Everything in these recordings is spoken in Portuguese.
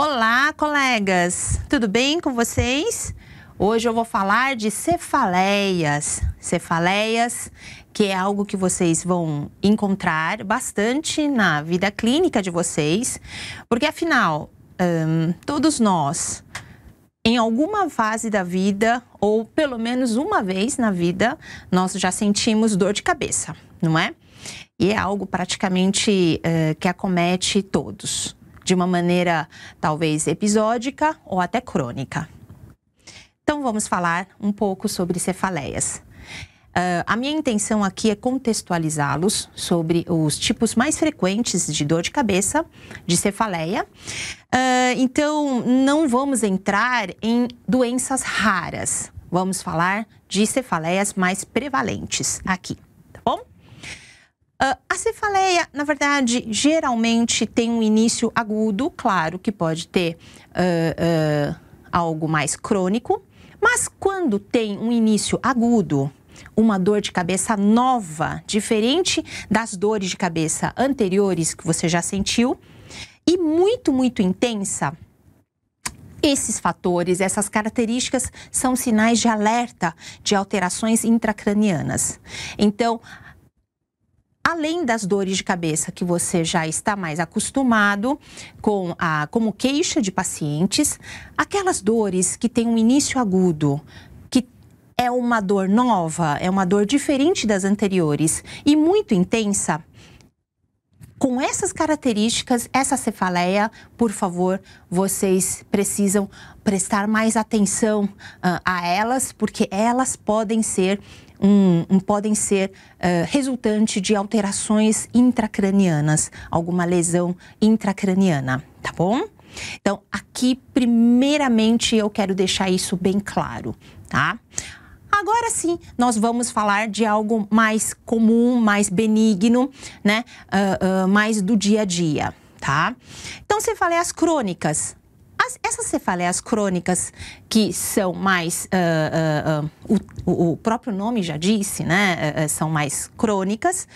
Olá, colegas! Tudo bem com vocês? Hoje eu vou falar de cefaleias. Cefaleias, que é algo que vocês vão encontrar bastante na vida clínica de vocês, porque afinal, hum, todos nós, em alguma fase da vida, ou pelo menos uma vez na vida, nós já sentimos dor de cabeça, não é? E é algo praticamente uh, que acomete todos de uma maneira talvez episódica ou até crônica. Então vamos falar um pouco sobre cefaleias. Uh, a minha intenção aqui é contextualizá-los sobre os tipos mais frequentes de dor de cabeça, de cefaleia. Uh, então, não vamos entrar em doenças raras. Vamos falar de cefaleias mais prevalentes aqui. Uh, a cefaleia, na verdade, geralmente tem um início agudo, claro que pode ter uh, uh, algo mais crônico, mas quando tem um início agudo, uma dor de cabeça nova, diferente das dores de cabeça anteriores que você já sentiu, e muito, muito intensa, esses fatores, essas características são sinais de alerta de alterações intracranianas. Então, além das dores de cabeça que você já está mais acostumado com a como queixa de pacientes, aquelas dores que têm um início agudo, que é uma dor nova, é uma dor diferente das anteriores e muito intensa. Com essas características, essa cefaleia, por favor, vocês precisam prestar mais atenção uh, a elas, porque elas podem ser um, um, podem ser uh, resultante de alterações intracranianas, alguma lesão intracraniana, tá bom? Então, aqui, primeiramente, eu quero deixar isso bem claro, tá? Agora sim, nós vamos falar de algo mais comum, mais benigno, né? Uh, uh, mais do dia a dia, tá? Então, você falei as crônicas. As, essas cefaleias crônicas, que são mais. Uh, uh, o, o, próprio nome já disse, né? são mais crônicas,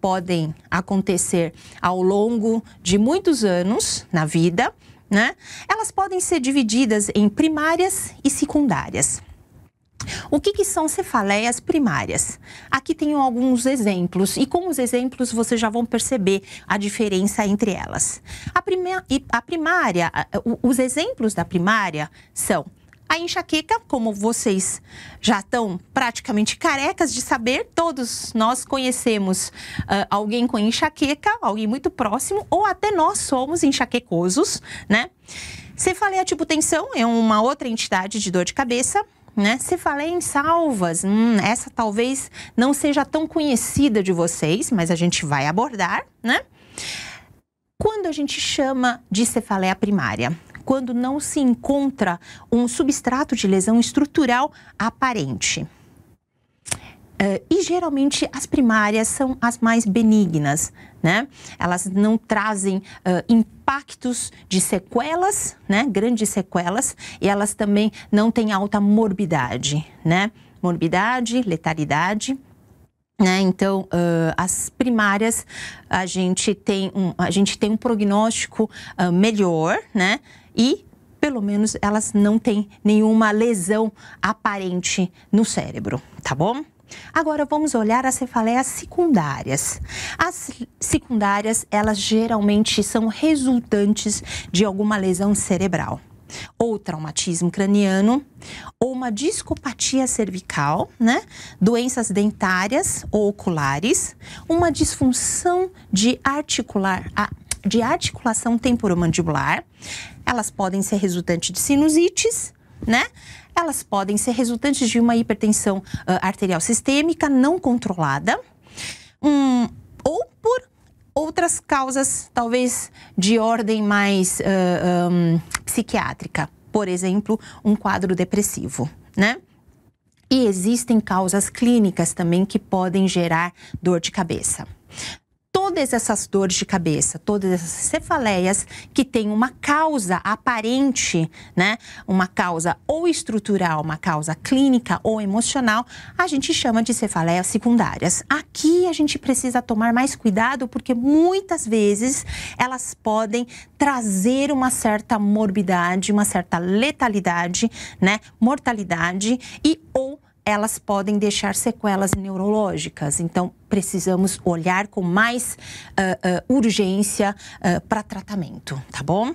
podem acontecer ao longo de muitos anos na vida, né? Elas podem ser divididas em primárias e secundárias. O que, que, são cefaleias primárias? Aqui tenho alguns exemplos, e com os exemplos vocês já vão perceber a diferença entre elas. A, primeira, a primária, os exemplos da primária são a enxaqueca, como vocês já estão praticamente carecas de saber, todos nós conhecemos uh, alguém com enxaqueca, alguém muito próximo, ou até nós somos enxaquecosos, né? Cefaleia tipo tensão é uma outra entidade de dor de cabeça. Né? Se falei em salvas, hum, essa talvez não seja tão conhecida de vocês, mas a gente vai abordar, né? Quando a gente chama de cefaleia primária? Quando não se encontra um substrato de lesão estrutural aparente. Uh, e geralmente as primárias são as mais benignas, né? Elas não trazem uh, impactos de sequelas, né? Grandes sequelas, e elas também não têm alta morbidade, né? Morbidade, letalidade. Né? Então, uh, as primárias a gente tem um, a gente tem um prognóstico melhor, né? E pelo menos elas não têm nenhuma lesão aparente no cérebro, tá bom? Agora vamos olhar as cefaleias secundárias. As secundárias, elas geralmente são resultantes de alguma lesão cerebral ou traumatismo craniano, ou uma discopatia cervical, né? Doenças dentárias ou oculares, uma disfunção de articular de articulação temporomandibular. Elas podem ser resultante de sinusites, né? elas podem ser resultantes de uma hipertensão uh, arterial sistêmica não controlada, um, ou por outras causas, talvez de ordem mais uh, ah, um, psiquiátrica, por exemplo, um quadro depressivo, né? E existem causas clínicas também que podem gerar dor de cabeça todas essas dores de cabeça, todas essas cefaleias que têm uma causa aparente, né? Uma causa ou estrutural, uma causa clínica ou emocional, a gente chama de cefaleias secundárias. Aqui a gente precisa tomar mais cuidado porque muitas vezes elas podem trazer uma certa morbidade, uma certa letalidade, né? Mortalidade e ou elas podem deixar sequelas neurológicas. Então, precisamos olhar com mais uh, uh, urgência uh, ah, para tratamento, tá bom?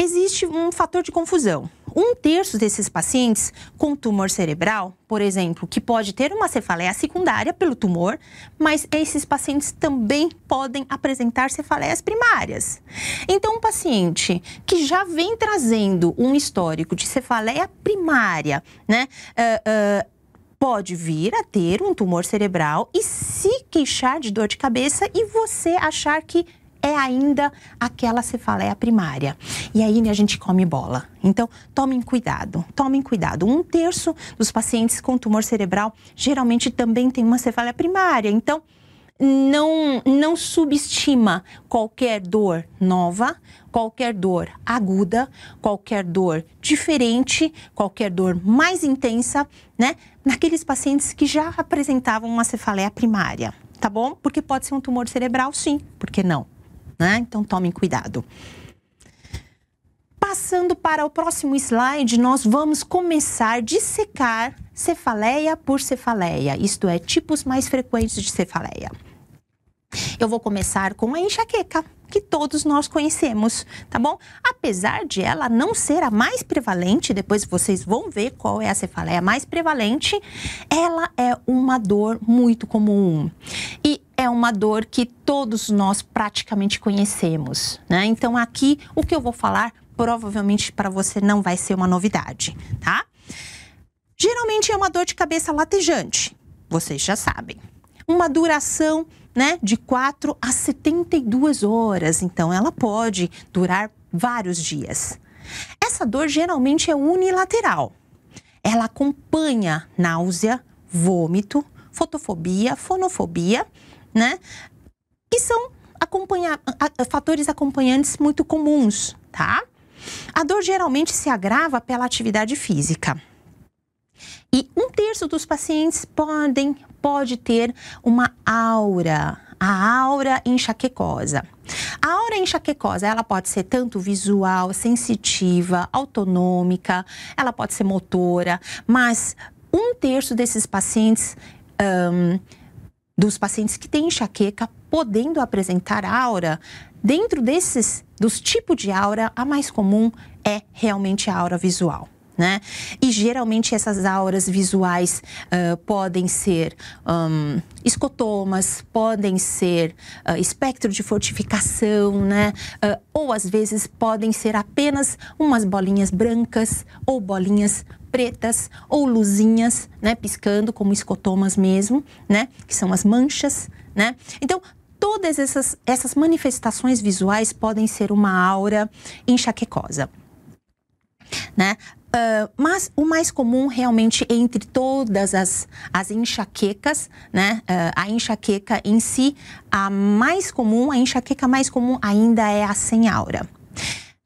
existe um fator de confusão. Um terço desses pacientes com tumor cerebral, por exemplo, que pode ter uma cefaleia secundária pelo tumor, mas esses pacientes também podem apresentar cefaleias primárias. Então, um paciente que já vem trazendo um histórico de cefaleia primária, né? Uh, uh, pode vir a ter um tumor cerebral e se queixar de dor de cabeça e você achar que é ainda aquela cefaleia é primária. E aí né, a gente come bola. Então, tomem cuidado, tomem cuidado. Um terço dos pacientes com tumor cerebral geralmente também tem uma cefaleia primária. Então, não, não subestima qualquer dor nova, qualquer dor aguda, qualquer dor diferente, qualquer dor mais intensa, né? Naqueles pacientes que já apresentavam uma cefaleia primária, tá bom? Porque pode ser um tumor cerebral, sim, por que não? né? Então tomem cuidado. Passando para o próximo slide, nós vamos começar a dissecar cefaleia por cefaleia, isto é, tipos mais frequentes de cefaleia. Eu vou começar com a enxaqueca, que todos nós conhecemos, tá bom? Apesar de ela não ser a mais prevalente, depois vocês vão ver qual é a cefaleia mais prevalente, ela é uma dor muito comum. E é uma dor que todos nós praticamente conhecemos, né? Então aqui o que eu vou falar provavelmente para você não vai ser uma novidade, tá? Geralmente é uma dor de cabeça latejante, vocês já sabem. Uma duração, né, de 4 a 72 horas, então ela pode durar vários dias. Essa dor geralmente é unilateral. Ela acompanha náusea, vômito, fotofobia, fonofobia né? Que são acompanha fatores acompanhantes muito comuns, tá? A dor geralmente se agrava pela atividade física. E um terço dos pacientes podem pode ter uma aura, a aura enxaquecosa. A aura enxaquecosa, ela pode ser tanto visual, sensitiva, autonômica, ela pode ser motora, mas um terço desses pacientes um, dos pacientes que têm enxaqueca podendo apresentar aura. Dentro desses, dos tipos de aura, a mais comum é realmente a aura visual né? E geralmente essas auras visuais uh, podem ser um, escotomas, podem ser uh, espectro de fortificação, né? Uh, ou às vezes podem ser apenas umas bolinhas brancas ou bolinhas pretas ou luzinhas, né? Piscando como escotomas mesmo, né? Que são as manchas, né? Então todas essas, essas manifestações visuais podem ser uma aura enxaquecosa. Né? Uh, mas o mais comum realmente entre todas as, as enxaquecas, né? Uh, a enxaqueca em si, a mais comum, a enxaqueca mais comum ainda é a sem aura.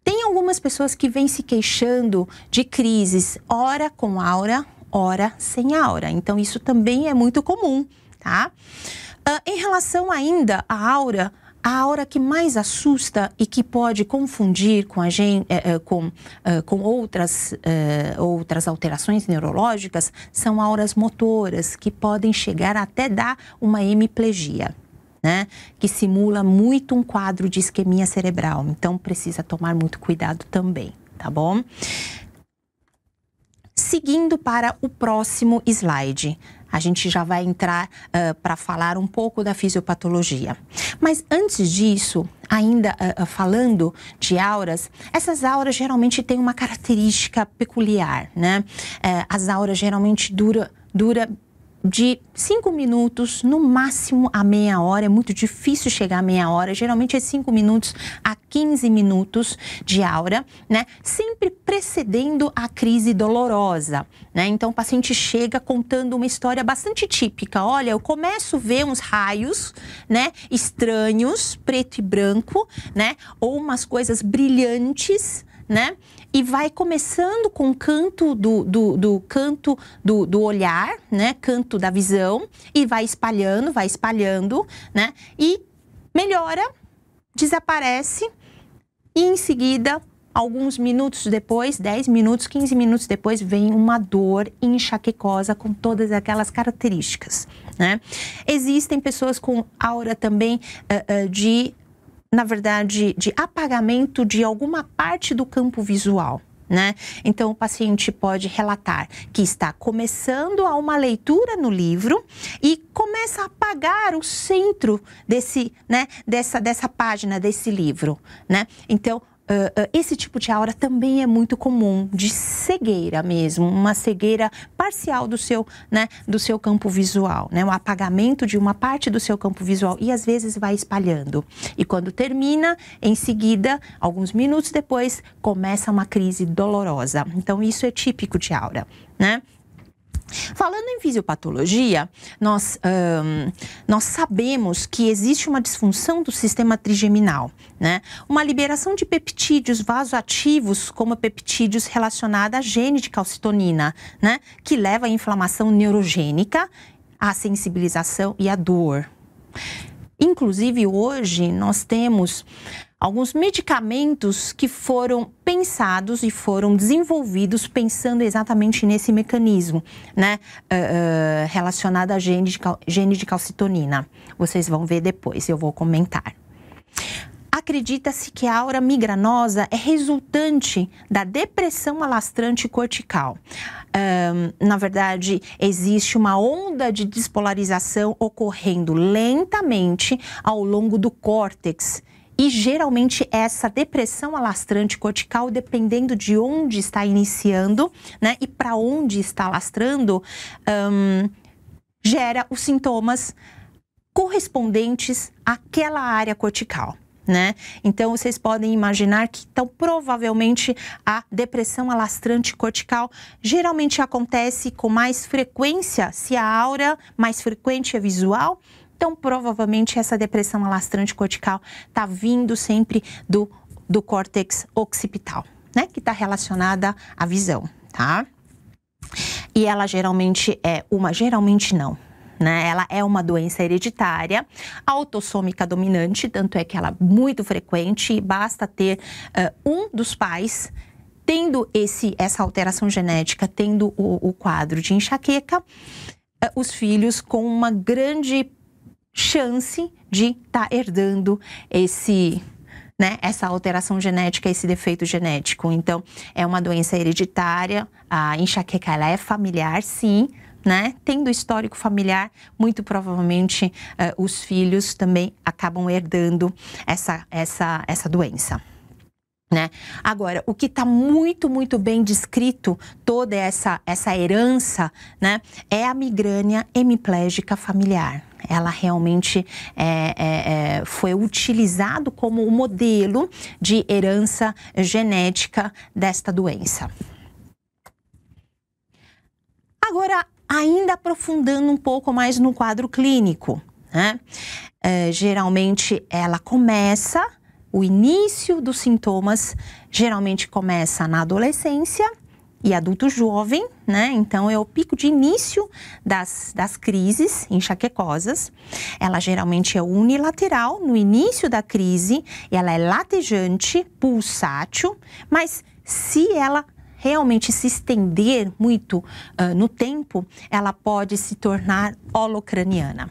Tem algumas pessoas que vêm se queixando de crises, ora com aura, ora sem aura. Então, isso também é muito comum, tá? Uh, em relação ainda à aura, a hora que mais assusta e que pode confundir com, a gente, eh, eh, com, eh, com outras, outras alterações neurológicas são auras motoras, que podem chegar até dar uma hemiplegia. Né, que simula muito um quadro de isquemia cerebral, então precisa tomar muito cuidado também, tá bom? Seguindo para o próximo slide. A gente já vai entrar uh, para falar um pouco da fisiopatologia. Mas antes disso, ainda uh, falando de auras, essas auras geralmente têm uma característica peculiar, né? as auras geralmente duram dura de cinco minutos, no máximo a meia hora. É muito difícil chegar a meia hora. Geralmente é cinco minutos a 15 minutos de aura, né? Sempre precedendo a crise dolorosa, né? Então o paciente chega contando uma história bastante típica. Olha, eu começo a ver uns raios, né? Estranhos, preto e branco, né? Ou umas coisas brilhantes né? E vai começando com o canto do, do, do canto do, do, olhar, né? Canto da visão, e vai espalhando, vai espalhando, né? E melhora, desaparece, e em seguida Alguns minutos depois, 10 minutos, 15 minutos depois, vem uma dor enxaquecosa com todas aquelas características. Né? Existem pessoas com aura também uh, uh, de na verdade, de apagamento de alguma parte do campo visual. Né? Então, o paciente pode relatar que está começando a uma leitura no livro e começa a apagar o centro desse, né, dessa, dessa página, desse livro. Né? Então, Uh, esse tipo de aura também é muito comum, de cegueira mesmo, uma cegueira parcial do seu, né, do seu campo visual, né, um apagamento de uma parte do seu campo visual e às vezes vai espalhando. E quando termina, em seguida, alguns minutos depois, começa uma crise dolorosa. Então, isso é típico de aura, né? Falando em fisiopatologia, nós, um, nós sabemos que existe uma disfunção do sistema trigeminal, né? Uma liberação de peptídeos vasoativos, como peptídeos relacionados à gene de calcitonina, né? Que leva à inflamação neurogênica, à sensibilização e à dor. Inclusive, hoje, nós temos alguns medicamentos que foram pensados e foram desenvolvidos pensando exatamente nesse mecanismo, né, uh, relacionado a gene de, gene de calcitonina. Vocês vão ver depois, eu vou comentar. Acredita-se que a aura migranosa é resultante da depressão alastrante cortical. Um, na verdade, existe uma onda de despolarização ocorrendo lentamente ao longo do córtex, e geralmente essa depressão alastrante cortical, dependendo de onde está iniciando, né, e para onde está alastrando, um, gera os sintomas correspondentes àquela área cortical. Né? Então vocês podem imaginar que então provavelmente a depressão alastrante cortical geralmente acontece com mais frequência se a aura mais frequente é visual então, provavelmente, essa depressão alastrante cortical está vindo sempre do, do córtex occipital, né? Que está relacionada à visão, tá? E ela geralmente é uma, geralmente não, né? Ela é uma doença hereditária, autossômica dominante, tanto é que ela é muito frequente e basta ter uh, um dos pais tendo esse, essa alteração genética, tendo o, o quadro de enxaqueca, uh, os filhos com uma grande chance de estar tá herdando esse né, essa alteração genética, esse defeito genético. Então, é uma doença hereditária, a enxaqueca ela é familiar, sim, né? Tendo histórico familiar, muito provavelmente eh, os filhos também acabam herdando essa, essa, essa doença. Né? Agora, o que está muito, muito bem descrito, toda essa, essa herança, né, é a migrânia hemiplégica familiar ela realmente é, é, é, foi utilizado como o modelo de herança genética desta doença. Agora, ainda aprofundando um pouco mais no quadro clínico, né? é, geralmente ela começa, o início dos sintomas geralmente começa na adolescência e adulto jovem, né? Então é o pico de início das, das crises enxaquecosas. Ela geralmente é unilateral no início da crise, ela é latejante, pulsátil, mas se ela realmente se estender muito uh, no tempo, ela pode se tornar holocraniana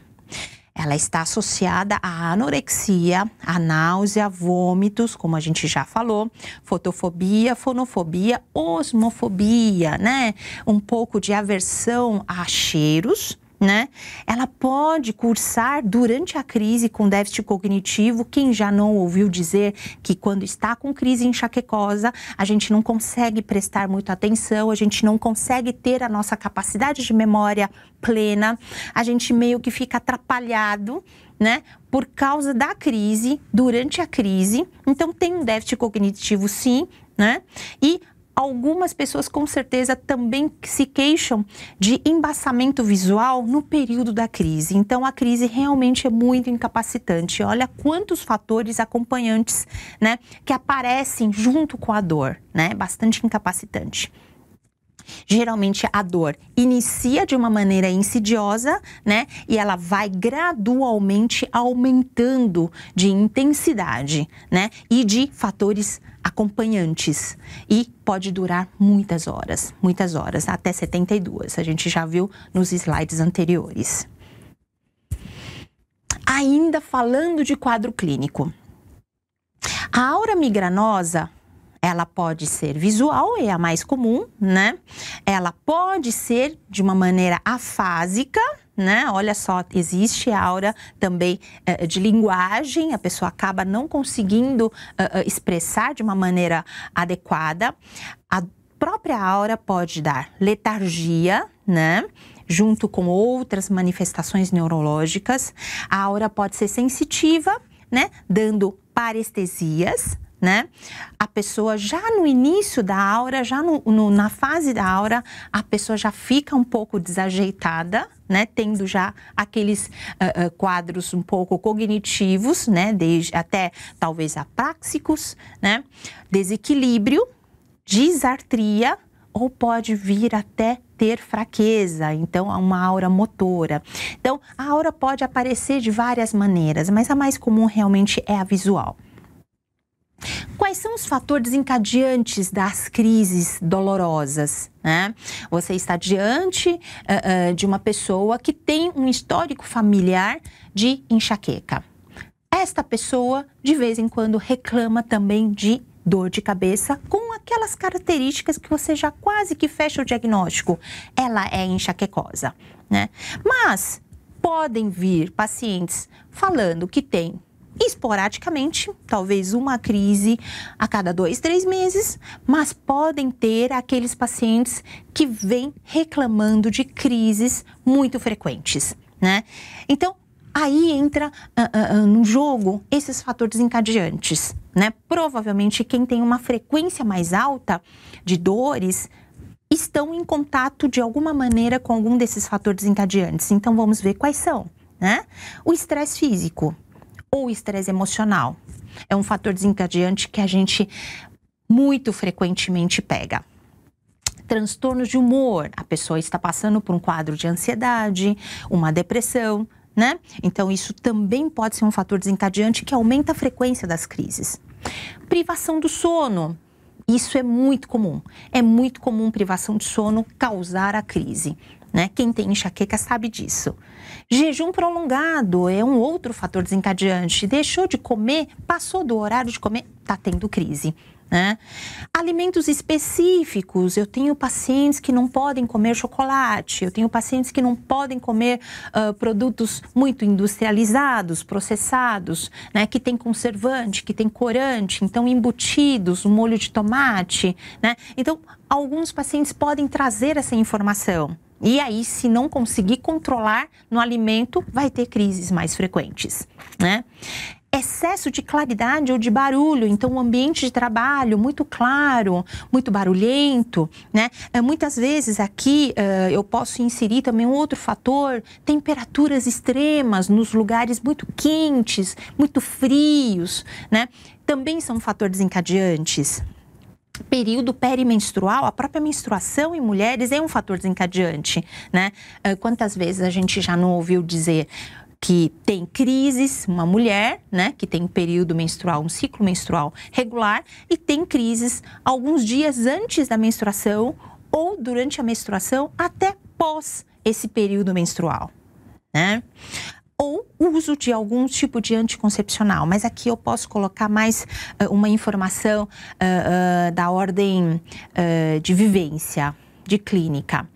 ela está associada à anorexia, à náusea, vômitos, como a gente já falou, fotofobia, fonofobia, osmofobia, né? Um pouco de aversão a cheiros né? Ela pode cursar durante a crise com déficit cognitivo. Quem já não ouviu dizer que quando está com crise enxaquecosa, a gente não consegue prestar muita atenção, a gente não consegue ter a nossa capacidade de memória plena, a gente meio que fica atrapalhado, né? Por causa da crise, durante a crise. Então tem um déficit cognitivo sim, né? E Algumas pessoas com certeza também se queixam de embaçamento visual no período da crise. Então a crise realmente é muito incapacitante. Olha quantos fatores acompanhantes, né, que aparecem junto com a dor, né? Bastante incapacitante. Geralmente a dor inicia de uma maneira insidiosa, né? E ela vai gradualmente aumentando de intensidade, né? E de fatores acompanhantes e pode durar muitas horas, muitas horas, até 72. A gente já viu nos slides anteriores. Ainda falando de quadro clínico. A aura migranosa ela pode ser visual, é a mais comum, né? Ela pode ser de uma maneira afásica, né? Olha só, existe a aura também eh, de linguagem, a pessoa acaba não conseguindo eh, eh, expressar de uma maneira adequada. A própria aura pode dar letargia, né? Junto com outras manifestações neurológicas. A aura pode ser sensitiva, né? Dando parestesias, né? A pessoa já no início da aura, já no, no, na fase da aura, a pessoa já fica um pouco desajeitada, né? Tendo já aqueles uh, uh, quadros um pouco cognitivos, né? Desde, até talvez apáxicos, né? Desequilíbrio, disartria ou pode vir até ter fraqueza, então há uma aura motora. Então, a aura pode aparecer de várias maneiras, mas a mais comum realmente é a visual. Quais são os fatores desencadeantes das crises dolorosas? Né? Você está diante uh, uh, de uma pessoa que tem um histórico familiar de enxaqueca. Esta pessoa, de vez em quando, reclama também de dor de cabeça com aquelas características que você já quase que fecha o diagnóstico. Ela é enxaquecosa, né? Mas podem vir pacientes falando que tem esporadicamente, talvez uma crise a cada dois, três meses, mas podem ter aqueles pacientes que vêm reclamando de crises muito frequentes, né? Então, aí entra uh, uh, uh, no jogo esses fatores encadeantes, né? Provavelmente quem tem uma frequência mais alta de dores estão em contato de alguma maneira com algum desses fatores encadeantes. Então, vamos ver quais são, né? O estresse físico, ou estresse emocional. É um fator desencadeante que a gente muito frequentemente pega. Transtornos de humor, a pessoa está passando por um quadro de ansiedade, uma depressão, né? Então, isso também pode ser um fator desencadeante que aumenta a frequência das crises. Privação do sono. Isso é muito comum. É muito comum privação de sono causar a crise né? Quem tem enxaqueca sabe disso. Jejum prolongado é um outro fator desencadeante. Deixou de comer, passou do horário de comer, tá tendo crise. Né? Alimentos específicos, eu tenho pacientes que não podem comer chocolate, eu tenho pacientes que não podem comer uh, produtos muito industrializados, processados, né? que tem conservante, que tem corante, então embutidos, um molho de tomate. Né? Então, alguns pacientes podem trazer essa informação. E aí, se não conseguir controlar no alimento, vai ter crises mais frequentes, né? excesso de claridade ou de barulho. Então, o um ambiente de trabalho muito claro, muito barulhento, né? Eh, muitas vezes aqui uh, eu posso inserir também um outro fator: temperaturas extremas nos lugares muito quentes, muito frios, né? Também são fatores desencadeantes período perimenstrual, a própria menstruação em mulheres é um fator desencadeante, né? Ah, quantas vezes a gente já não ouviu dizer que tem crises, uma mulher, né, que tem um período menstrual, um ciclo menstrual regular e tem crises alguns dias antes da menstruação ou durante a menstruação até pós esse período menstrual, né? ou uso de algum tipo de anticoncepcional. Mas aqui eu posso colocar mais uh, uma informação uh, uh, da ordem de vivência, de clínica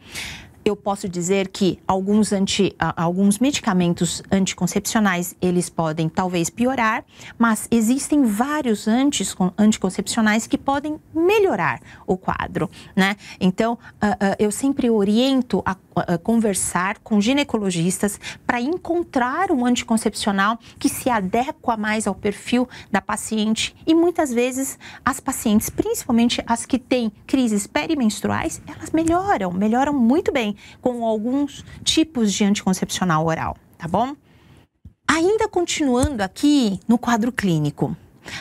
eu posso dizer que alguns, anti, alguns medicamentos anticoncepcionais, eles podem talvez piorar, mas existem vários antes, anticoncepcionais que podem melhorar o quadro, né? Então, eu sempre oriento a conversar com ginecologistas para encontrar um anticoncepcional que se adequa mais ao perfil da paciente e muitas vezes as pacientes, principalmente as que têm crises perimenstruais, elas melhoram, melhoram muito bem com alguns tipos de anticoncepcional oral, tá bom? Ainda continuando aqui no quadro clínico.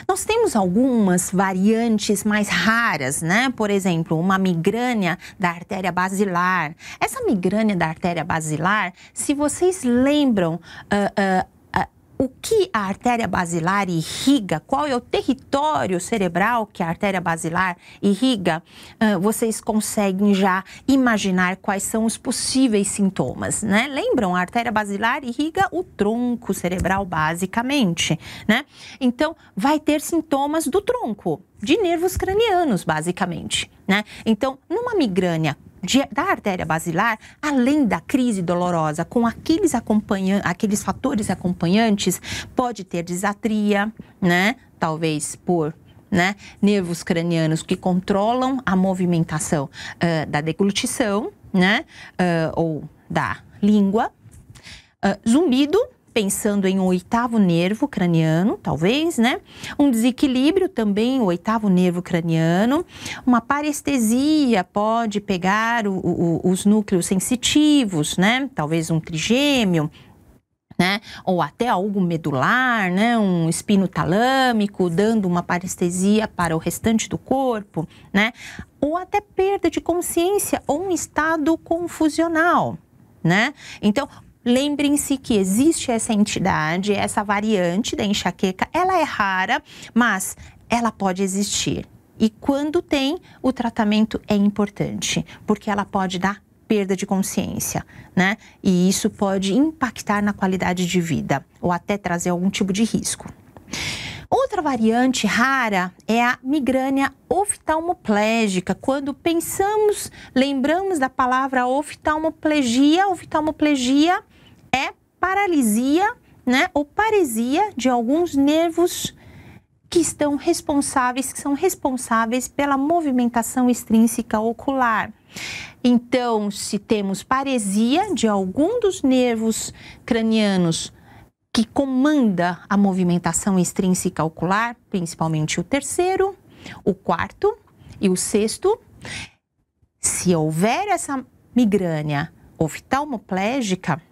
Nós temos algumas variantes mais raras, né? Por exemplo, uma migrânia da artéria basilar. Essa migrânia da artéria basilar, se vocês lembram, uh, uh, o que a artéria basilar irriga, qual é o território cerebral que a artéria basilar irriga, ah, vocês conseguem já imaginar quais são os possíveis sintomas, né? Lembram, a artéria basilar irriga o tronco cerebral basicamente, né? Então, vai ter sintomas do tronco, de nervos cranianos basicamente, né? Então, numa migrânia de, da artéria basilar, além da crise dolorosa, com aqueles, acompanha, aqueles fatores acompanhantes, pode ter desatria, né? Talvez por né? Nervos cranianos que controlam a movimentação uh, da deglutição, né? Uh, ou da língua. Uh, zumbido, pensando em um oitavo nervo craniano, talvez, né? Um desequilíbrio também, o oitavo nervo craniano. Uma parestesia pode pegar o, o, os núcleos sensitivos, né? Talvez um trigêmeo. Né? Ou até algo medular, né? Um espino talâmico, dando uma parestesia para o restante do corpo, né? Ou até perda de consciência ou um estado confusional, né? Então, Lembrem-se que existe essa entidade, essa variante da enxaqueca, ela é rara, mas ela pode existir. E quando tem, o tratamento é importante, porque ela pode dar perda de consciência, né? E isso pode impactar na qualidade de vida ou até trazer algum tipo de risco. Outra variante rara é a migrânia oftalmoplégica. Quando pensamos, lembramos da palavra oftalmoplegia, oftalmoplegia é paralisia, né, ou paresia de alguns nervos que estão responsáveis, que são responsáveis pela movimentação extrínseca ocular. Então, se temos paresia de algum dos nervos cranianos que comanda a movimentação extrínseca ocular, principalmente o terceiro, o quarto e o sexto, se houver essa migrânia oftalmoplégica,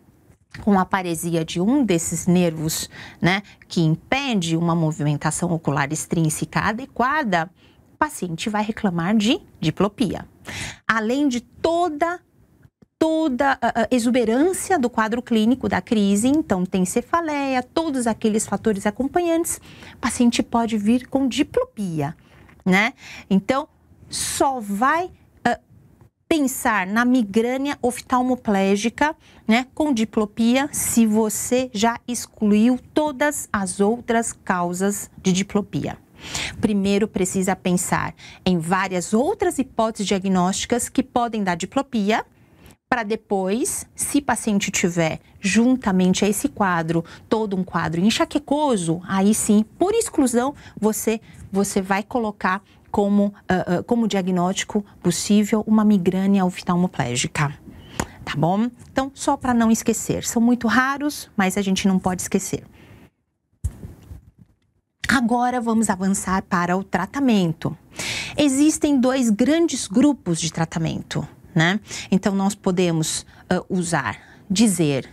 com a paresia de um desses nervos, né, que impede uma movimentação ocular extrínseca adequada, o paciente vai reclamar de diplopia. Além de toda toda a ah, ah, exuberância do quadro clínico da crise, então tem cefaleia, todos aqueles fatores acompanhantes, o paciente pode vir com diplopia, né? Então, só vai pensar na migrânia oftalmoplégica, né, com diplopia, se você já excluiu todas as outras causas de diplopia. Primeiro, precisa pensar em várias outras hipóteses diagnósticas que podem dar diplopia, para depois, se paciente tiver juntamente a esse quadro, todo um quadro enxaquecoso, aí sim, por exclusão, você você vai colocar como, uh, uh, como diagnóstico possível uma migrânia oftalmoplégica. Tá bom? Então, só para não esquecer, são muito raros, mas a gente não pode esquecer. Agora vamos avançar para o tratamento. Existem dois grandes grupos de tratamento, né? Então, nós podemos uh, usar, dizer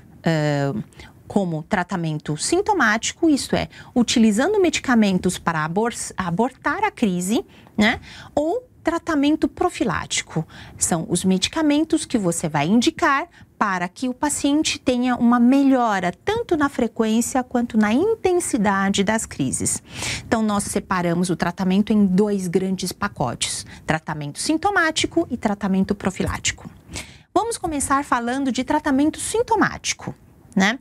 como tratamento sintomático, isto é, utilizando medicamentos para abor abortar a crise, né? Ou tratamento profilático. São os medicamentos que você vai indicar para que o paciente tenha uma melhora tanto na frequência quanto na intensidade das crises. Então, nós separamos o tratamento em dois grandes pacotes: tratamento sintomático e tratamento profilático. Vamos começar falando de tratamento sintomático, né?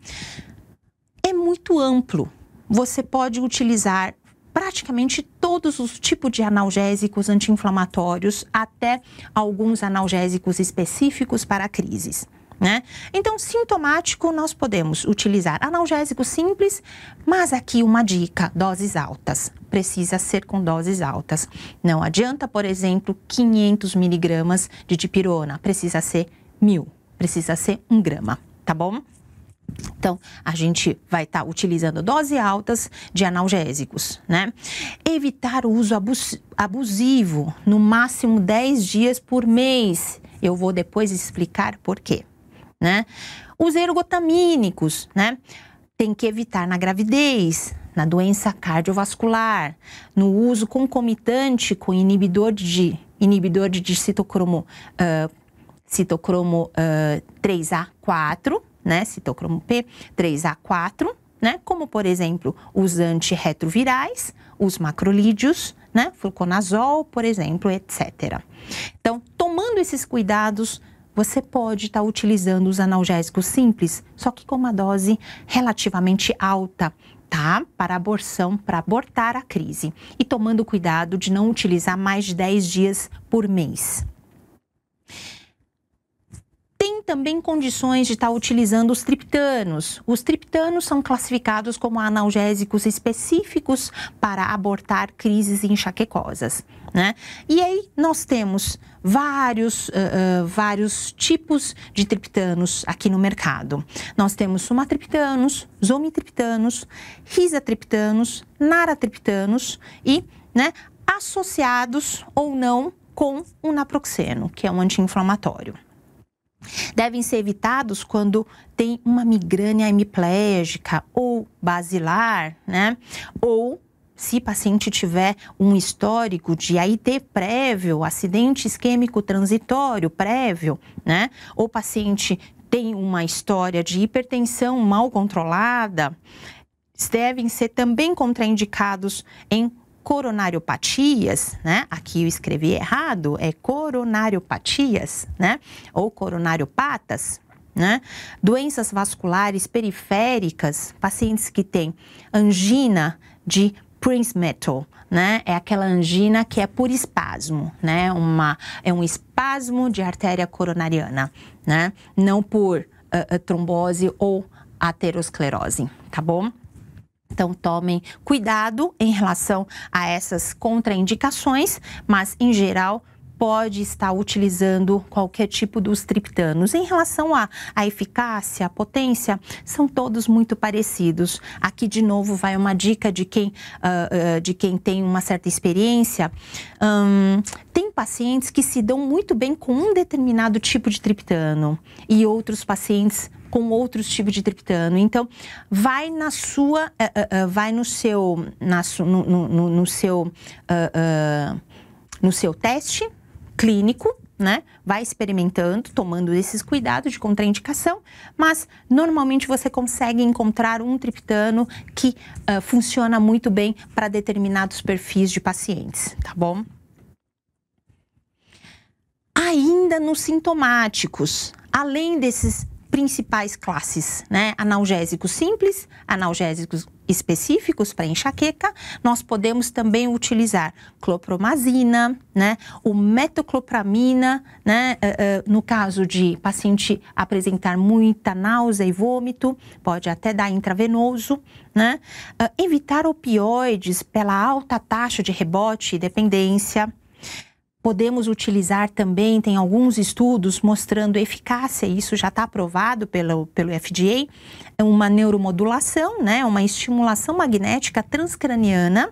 É muito amplo. Você pode utilizar praticamente todos os tipos de analgésicos anti-inflamatórios, até alguns analgésicos específicos para crises. Né? Então, sintomático, nós podemos utilizar analgésicos simples, mas aqui uma dica: doses altas. Precisa ser com doses altas. Não adianta, por exemplo, 500 miligramas de dipirona, precisa ser mil, precisa ser um grama, tá bom? Então, a gente vai estar tá utilizando doses altas de analgésicos, né? Evitar o uso abusivo, no máximo 10 dias por mês. Eu vou depois explicar por quê, né? Os ergotamínicos, né? Tem que evitar na gravidez, na doença cardiovascular, no uso concomitante com inibidor de inibidor de citocromo, uh, citocromo uh, 3A4, né, citocromo P3A4, né, como por exemplo os antirretrovirais, os macrolídeos, né, fluconazol, por exemplo, etc. Então, tomando esses cuidados, você pode estar tá utilizando os analgésicos simples, só que com uma dose relativamente alta, tá? Para aborção, para abortar a crise. E tomando cuidado de não utilizar mais de 10 dias por mês tem também condições de estar utilizando os triptanos. Os triptanos são classificados como analgésicos específicos para abortar crises enxaquecosas. Né? E aí nós temos vários, uh, uh, vários tipos de triptanos aqui no mercado. Nós temos sumatriptanos, zomitriptanos, risatriptanos, naratriptanos e né, associados ou não com o naproxeno, que é um anti-inflamatório devem ser evitados quando tem uma migrânia hemiplégica ou basilar, né? Ou se paciente tiver um histórico de AIT prévio, acidente isquêmico transitório prévio, né? Ou paciente tem uma história de hipertensão mal controlada, devem ser também contraindicados em coronariopatias, né? Aqui eu escrevi errado, é coronariopatias, né? Ou coronariopatas, né? Doenças vasculares periféricas, pacientes que têm angina de Prince Metal, né? É aquela angina que é por espasmo, né? Uma, é um espasmo de artéria coronariana, né? Não por uh, trombose ou aterosclerose, tá bom? Então, tomem cuidado em relação a essas contraindicações, mas, em geral, pode estar utilizando qualquer tipo dos triptanos. Em relação à eficácia, potência, são todos muito parecidos. Aqui, de novo, vai uma dica de quem, uh, uh, de quem tem uma certa experiência. Um, tem pacientes que se dão muito bem com um determinado tipo de triptano e outros pacientes com outros tipos de triptano. Então, vai na sua, uh, uh, vai no seu, na su, no, no, no, seu, uh, no seu teste, clínico, né? Vai experimentando, tomando esses cuidados de contraindicação, mas normalmente você consegue encontrar um triptano que uh, funciona muito bem para determinados perfis de pacientes, tá bom? Ainda nos sintomáticos, além desses principais classes, né? Analgésicos simples, analgésicos específicos para enxaqueca, nós podemos também utilizar clopromazina, né, o metoclopramina, né, uh, uh, no caso de paciente apresentar muita náusea e vômito, pode até dar intravenoso, né, uh, evitar opioides pela alta taxa de rebote e dependência, podemos utilizar também, tem alguns estudos mostrando eficácia, isso já está aprovado pelo, pelo FDA, é uma neuromodulação, né, uma estimulação magnética transcraniana,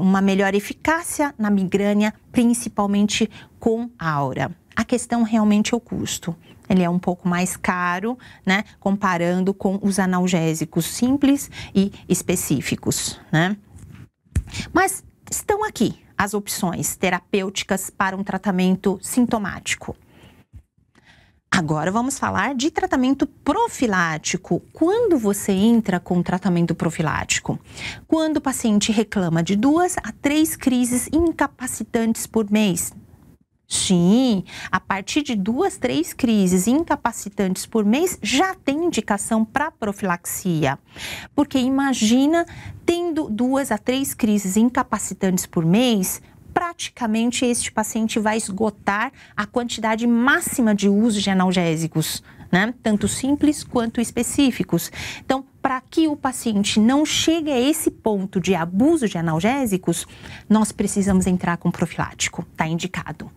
uma melhor eficácia na migrânia, principalmente com aura. A questão realmente é o custo. Ele é um pouco mais caro, né, comparando com os analgésicos simples e específicos, né? Mas estão aqui, as opções terapêuticas para um tratamento sintomático. Agora vamos falar de tratamento profilático. Quando você entra com tratamento profilático? Quando o paciente reclama de duas a três crises incapacitantes por mês, Sim, a partir de duas, três crises incapacitantes por mês já tem indicação para profilaxia. Porque imagina tendo duas a três crises incapacitantes por mês, praticamente este paciente vai esgotar a quantidade máxima de uso de analgésicos, né? Tanto simples quanto específicos. Então, para que o paciente não chegue a esse ponto de abuso de analgésicos, nós precisamos entrar com profilático, Está indicado.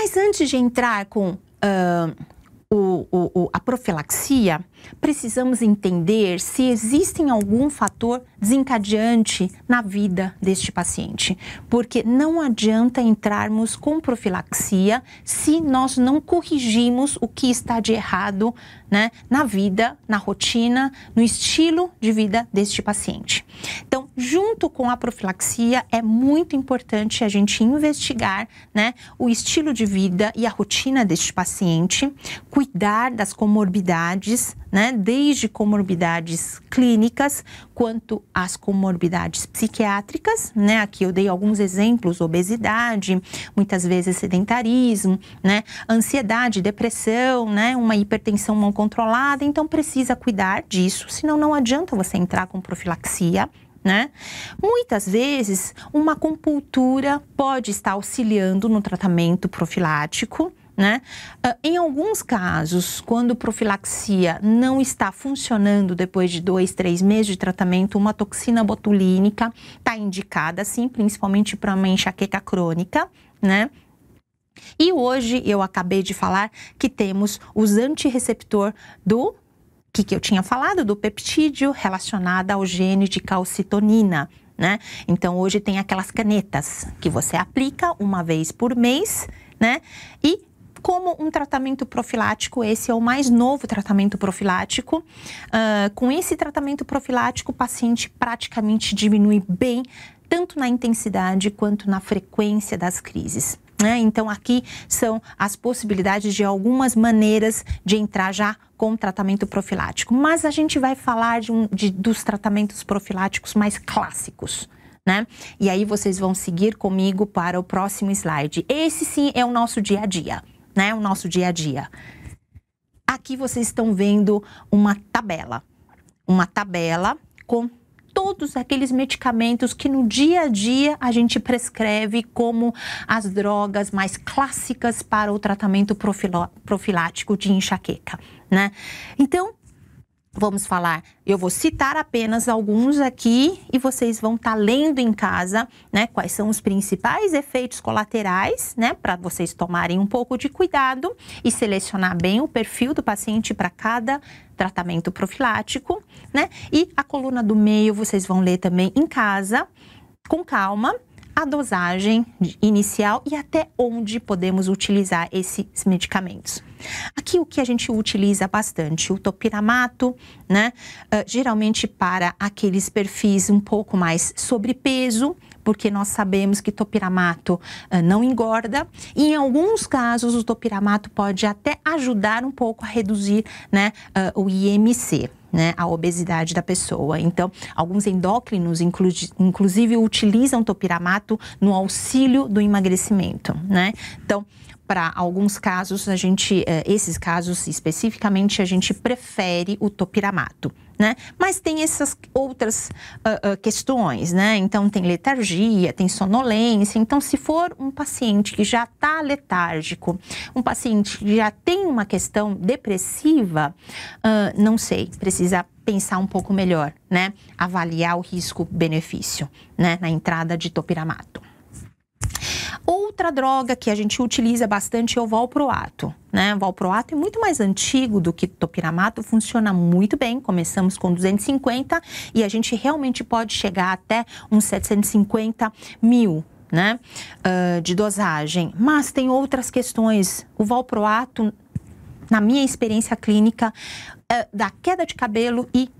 Mas antes de entrar com uh, o, o, a profilaxia, precisamos entender se existe algum fator desencadeante na vida deste paciente, porque não adianta entrarmos com profilaxia se nós não corrigimos o que está de errado né, na vida, na rotina, no estilo de vida deste paciente. Então, junto com a profilaxia, é muito importante a gente investigar né, o estilo de vida e a rotina deste paciente, cuidar das comorbidades, né? Desde comorbidades clínicas quanto às comorbidades psiquiátricas, né? Aqui eu dei alguns exemplos: obesidade, muitas vezes sedentarismo, né? Ansiedade, depressão, né? Uma hipertensão não controlada. Então precisa cuidar disso, senão não adianta você entrar com profilaxia, né? Muitas vezes, uma compultura pode estar auxiliando no tratamento profilático, né? Ah, em alguns casos, quando profilaxia não está funcionando depois de dois, três meses de tratamento, uma toxina botulínica está indicada, sim, principalmente para uma enxaqueca crônica, né? E hoje eu acabei de falar que temos os antirreceptor do que, que eu tinha falado, do peptídeo relacionado ao gene de calcitonina. Né? Então hoje tem aquelas canetas que você aplica uma vez por mês, né? E como um tratamento profilático, esse é o mais novo tratamento profilático. Uh, com esse tratamento profilático, o paciente praticamente diminui bem, tanto na intensidade quanto na frequência das crises. Né? Então, aqui são as possibilidades de algumas maneiras de entrar já com tratamento profilático. Mas a gente vai falar de um, de, dos tratamentos profiláticos mais clássicos. Né? E aí vocês vão seguir comigo para o próximo slide. Esse sim é o nosso dia a dia né, o nosso dia a dia. Aqui vocês estão vendo uma tabela, uma tabela com todos aqueles medicamentos que no dia a dia a gente prescreve como as drogas mais clássicas para o tratamento profilático de enxaqueca, né? Então, vamos falar, eu vou citar apenas alguns aqui e vocês vão estar tá lendo em casa, né, quais são os principais efeitos colaterais, né, para vocês tomarem um pouco de cuidado e selecionar bem o perfil do paciente para cada tratamento profilático, né? E a coluna do meio vocês vão ler também em casa, com calma, a dosagem inicial e até onde podemos utilizar esses medicamentos. Aqui o que a gente utiliza bastante, o topiramato, né? Uh, geralmente para aqueles perfis um pouco mais sobrepeso, porque nós sabemos que topiramato uh, não engorda. E em alguns casos, o topiramato pode até ajudar um pouco a reduzir né, uh, o IMC. Né, a obesidade da pessoa. Então, alguns endócrinos, inclu inclusive, utilizam topiramato no auxílio do emagrecimento. Né? Então, para alguns casos, a gente, eh, esses casos especificamente, a gente prefere o topiramato. Né? Mas tem essas outras uh, uh, questões, né? Então tem letargia, tem sonolência. Então, se for um paciente que já está letárgico, um paciente que já tem uma questão depressiva, uh, não sei, precisa pensar um pouco melhor, né? Avaliar o risco-benefício, né? Na entrada de topiramato. Outra droga que a gente utiliza bastante é o valproato. Né? O valproato é muito mais antigo do que topiramato, funciona muito bem. Começamos com 250 e a gente realmente pode chegar até uns 750 mil né? Uh, de dosagem. Mas tem outras questões. O valproato, na minha experiência clínica, uh, é dá queda de cabelo e,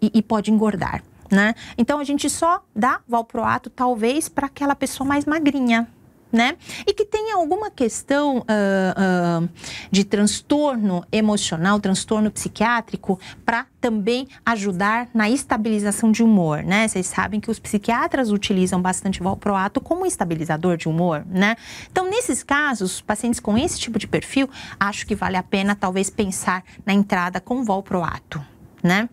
e, e pode engordar né? Então a gente só dá valproato talvez para aquela pessoa mais magrinha, né? E que tenha alguma questão uh, uh, de transtorno emocional, transtorno psiquiátrico, para também ajudar na estabilização de humor, né? Vocês sabem que os psiquiatras utilizam bastante valproato como estabilizador de humor, né? Então, nesses casos, pacientes com esse tipo de perfil, acho que vale a pena talvez pensar na entrada com valproato né?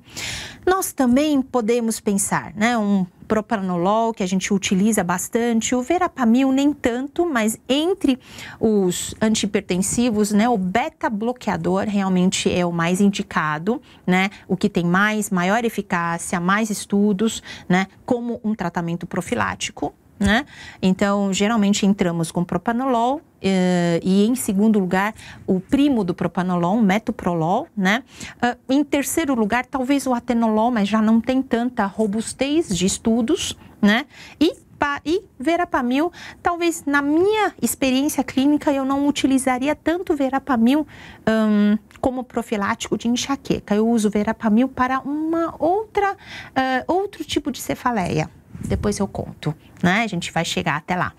Nós também podemos pensar, né, um propranolol que a gente utiliza bastante, o verapamil nem tanto, mas entre os antipertensivos, né, o beta bloqueador realmente é o mais indicado, né, o que tem mais maior eficácia, mais estudos, né, como um tratamento profilático, né? Então, geralmente entramos com propanolol, Uh, e em segundo lugar o primo do propanolol, o metoprolol, né? Uh, em terceiro lugar, talvez o atenolol, mas já não tem tanta robustez de estudos, né? E e verapamil, talvez na minha experiência clínica eu não utilizaria tanto verapamil um, como profilático de enxaqueca. Eu uso verapamil para uma outra uh, outro tipo de cefaleia, depois eu conto, né? A gente vai chegar até lá.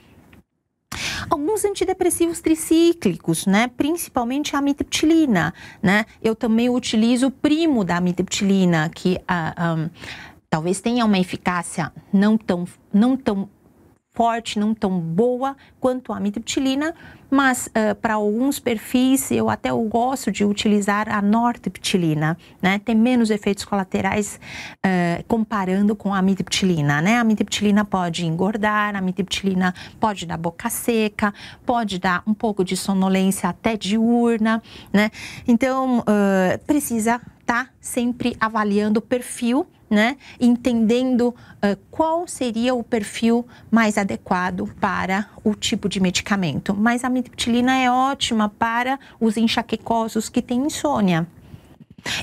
Alguns antidepressivos tricíclicos, né? Principalmente a amitriptilina, né? Eu também utilizo o primo da amitriptilina, que uh, ah, um, ah, talvez tenha uma eficácia não tão, não tão forte, não tão boa quanto a amitriptilina, mas uh, eh, para alguns perfis eu até eu gosto de utilizar a nortriptilina, né? Tem menos efeitos colaterais uh, comparando com a amitriptilina, né? A amitriptilina pode engordar, a amitriptilina pode dar boca seca, pode dar um pouco de sonolência até diurna, né? Então, uh, precisa estar tá sempre avaliando o perfil né? Entendendo uh, qual seria o perfil mais adequado para o tipo de medicamento. Mas a mitriptilina é ótima para os enxaquecosos que têm insônia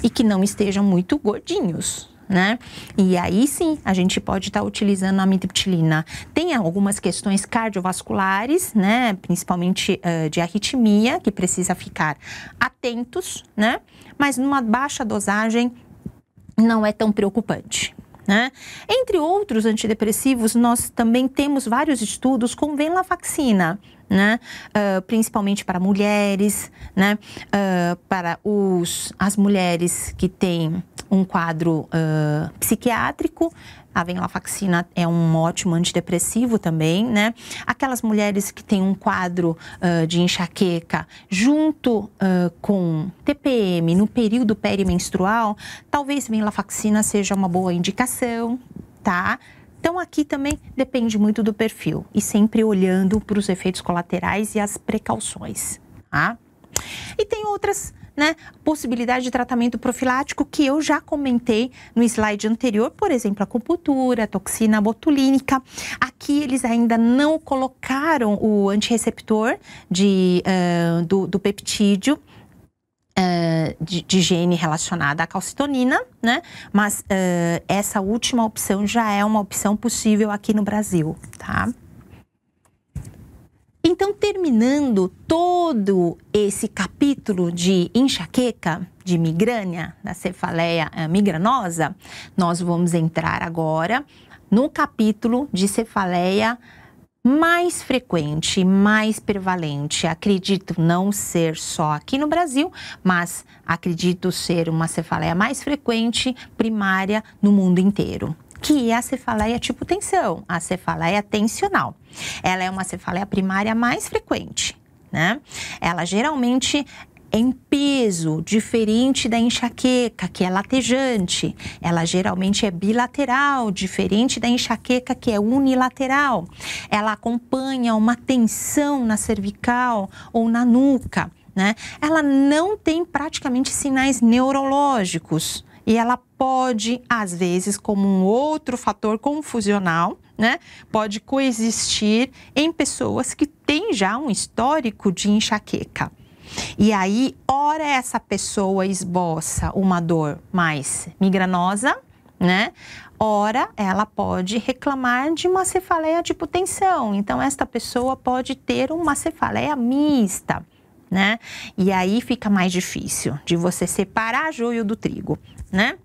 e que não estejam muito gordinhos. Né? E aí sim, a gente pode estar tá utilizando a mitriptilina. Tem algumas questões cardiovasculares, né? Principalmente uh, de arritmia, que precisa ficar atentos, né? Mas numa baixa dosagem não é tão preocupante. Né? Entre outros antidepressivos, nós também temos vários estudos com venlafaxina, né? Uh, principalmente para mulheres, né? Uh, para os, as mulheres que têm um quadro uh, psiquiátrico ah, a venlafaxina é um ótimo antidepressivo também, né? Aquelas mulheres que têm um quadro uh, de enxaqueca junto uh, com TPM no período perimenstrual, talvez venlafaxina seja uma boa indicação, tá? Então, aqui também depende muito do perfil e sempre olhando para os efeitos colaterais e as precauções, tá? E tem outras né? Possibilidade de tratamento profilático que eu já comentei no slide anterior, por exemplo, acupuntura, toxina botulínica. Aqui eles ainda não colocaram o antireceptor de, uh, do, do peptídeo Uh, de, de, gene relacionada à calcitonina, né? Mas uh, essa última opção já é uma opção possível aqui no Brasil, tá? Então, terminando todo esse capítulo de enxaqueca, de migrânia, da cefaleia eh, migranosa, nós vamos entrar agora no capítulo de cefaleia mais frequente, mais prevalente. Acredito não ser só aqui no Brasil, mas acredito ser uma cefaleia mais frequente primária no mundo inteiro que é a cefaleia é tipo tensão, a cefaleia é tensional. Ela é uma cefaleia primária mais frequente, né? Ela geralmente é em peso, diferente da enxaqueca, que é latejante. Ela geralmente é bilateral, diferente da enxaqueca, que é unilateral. Ela acompanha uma tensão na cervical ou na nuca. Né? Ela não tem praticamente sinais neurológicos, e ela pode, às vezes, como um outro fator confusional, né, pode coexistir em pessoas que têm já um histórico de enxaqueca. E aí, ora essa pessoa esboça uma dor mais migranosa, né? Ora, ela pode reclamar de uma cefaleia de hipotensão. Então, esta pessoa pode ter uma cefaleia mista, né? E aí fica mais difícil de você separar joio do trigo né?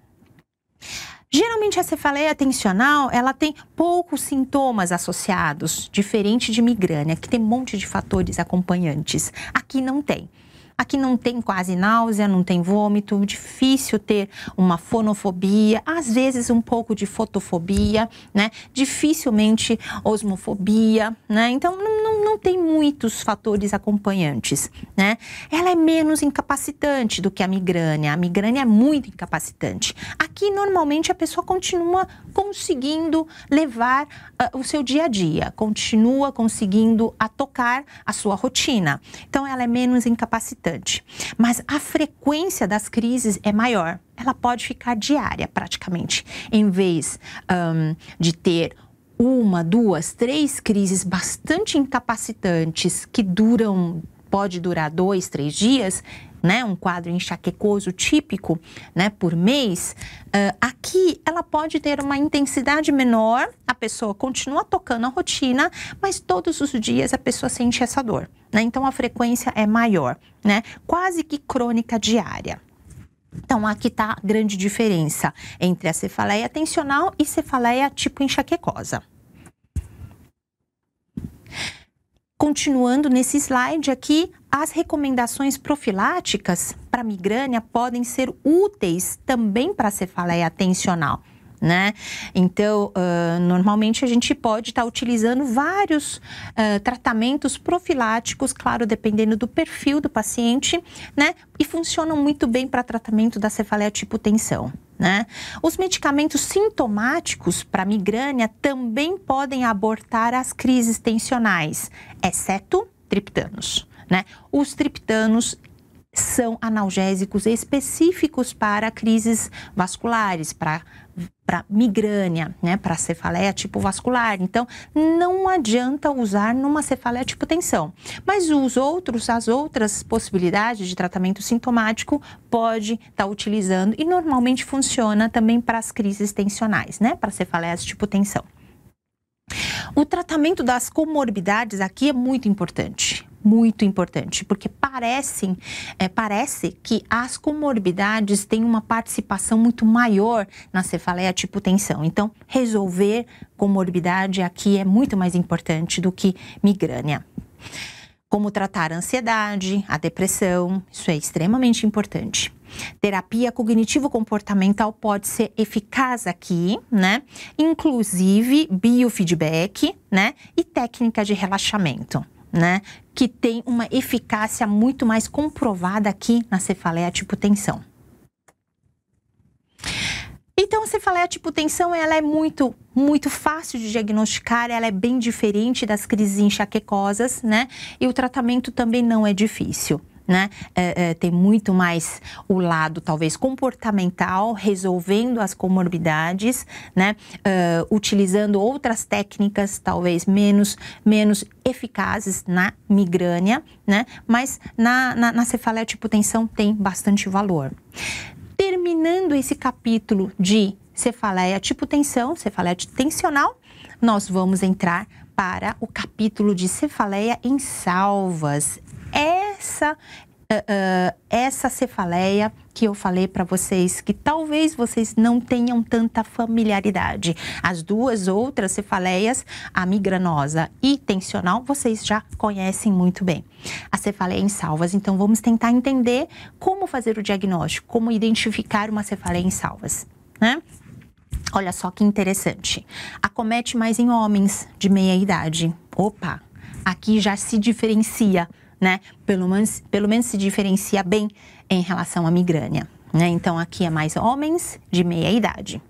Geralmente a cefaleia tensional, ela tem poucos sintomas associados, diferente de migrânia, que tem um monte de fatores acompanhantes. Aqui não tem. Aqui não tem quase náusea, não tem vômito, difícil ter uma fonofobia, às vezes um pouco de fotofobia, né? Dificilmente osmofobia, né? Então não, não, não tem muitos fatores acompanhantes, né? Ela é menos incapacitante do que a migrânia. A migrânia é muito incapacitante. Aqui normalmente a pessoa continua conseguindo levar uh, o seu dia a dia, continua conseguindo a tocar a sua rotina. Então ela é menos incapacitante importante, mas a frequência das crises é maior. Ela pode ficar diária, praticamente, em vez um, de ter uma, duas, três crises bastante incapacitantes que duram, pode durar dois, três dias né, um quadro enxaquecoso típico, né, por mês, uh, aqui ela pode ter uma intensidade menor, a pessoa continua tocando a rotina, mas todos os dias a pessoa sente essa dor, né? Então a frequência é maior, né? Quase que crônica diária. Então, aqui está a grande diferença entre a cefaleia tensional e cefaleia tipo enxaquecosa. Continuando nesse slide aqui, as recomendações profiláticas para migrânia podem ser úteis também para cefaleia atencional. Né? Então, uh, normalmente a gente pode estar tá utilizando vários uh, tratamentos profiláticos, claro, dependendo do perfil do paciente, né? E funcionam muito bem para tratamento da cefaleia tipo tensão. Né? Os medicamentos sintomáticos para migrânia também podem abortar as crises tensionais, exceto triptanos. Né? Os triptanos são analgésicos específicos para crises vasculares, para para migrânia, né, para cefaleia tipo vascular. Então, não adianta usar numa cefaleia tipo tensão. Mas os outros, as outras possibilidades de tratamento sintomático pode estar tá utilizando e normalmente funciona também para as crises tensionais, né, para cefaleias tipo tensão. O tratamento das comorbidades aqui é muito importante muito importante, porque parecem, é, parece que as comorbidades têm uma participação muito maior na cefaleia tipo tensão. Então, resolver comorbidade aqui é muito mais importante do que migrânia. Como tratar a ansiedade, a depressão, isso é extremamente importante. Terapia cognitivo-comportamental pode ser eficaz aqui, né? Inclusive biofeedback, né? E técnica de relaxamento né? Que tem uma eficácia muito mais comprovada aqui na cefaleia tipo tensão. Então, a cefaleia tipo tensão, ela é muito, muito fácil de diagnosticar, ela é bem diferente das crises enxaquecosas, né? E o tratamento também não é difícil né? É, é, tem muito mais o lado talvez comportamental, resolvendo as comorbidades, né? É, utilizando outras técnicas talvez menos menos eficazes na migrânia, né? Mas na, na, na cefaleia tipo tensão tem bastante valor. Terminando esse capítulo de cefaleia tipo tensão, cefaleia tensional, nós vamos entrar para o capítulo de cefaleia em salvas essa Uh, uh, essa cefaleia que eu falei para vocês, que talvez vocês não tenham tanta familiaridade. As duas outras cefaleias, a migranosa e tensional, vocês já conhecem muito bem. A cefaleia em salvas, então vamos tentar entender como fazer o diagnóstico, como identificar uma cefaleia em salvas, né? Olha só que interessante. Acomete mais em homens de meia idade. Opa, aqui já se diferencia né? Pelo menos, pelo menos se diferencia bem em relação à migrânia, né? Então aqui é mais homens de meia idade.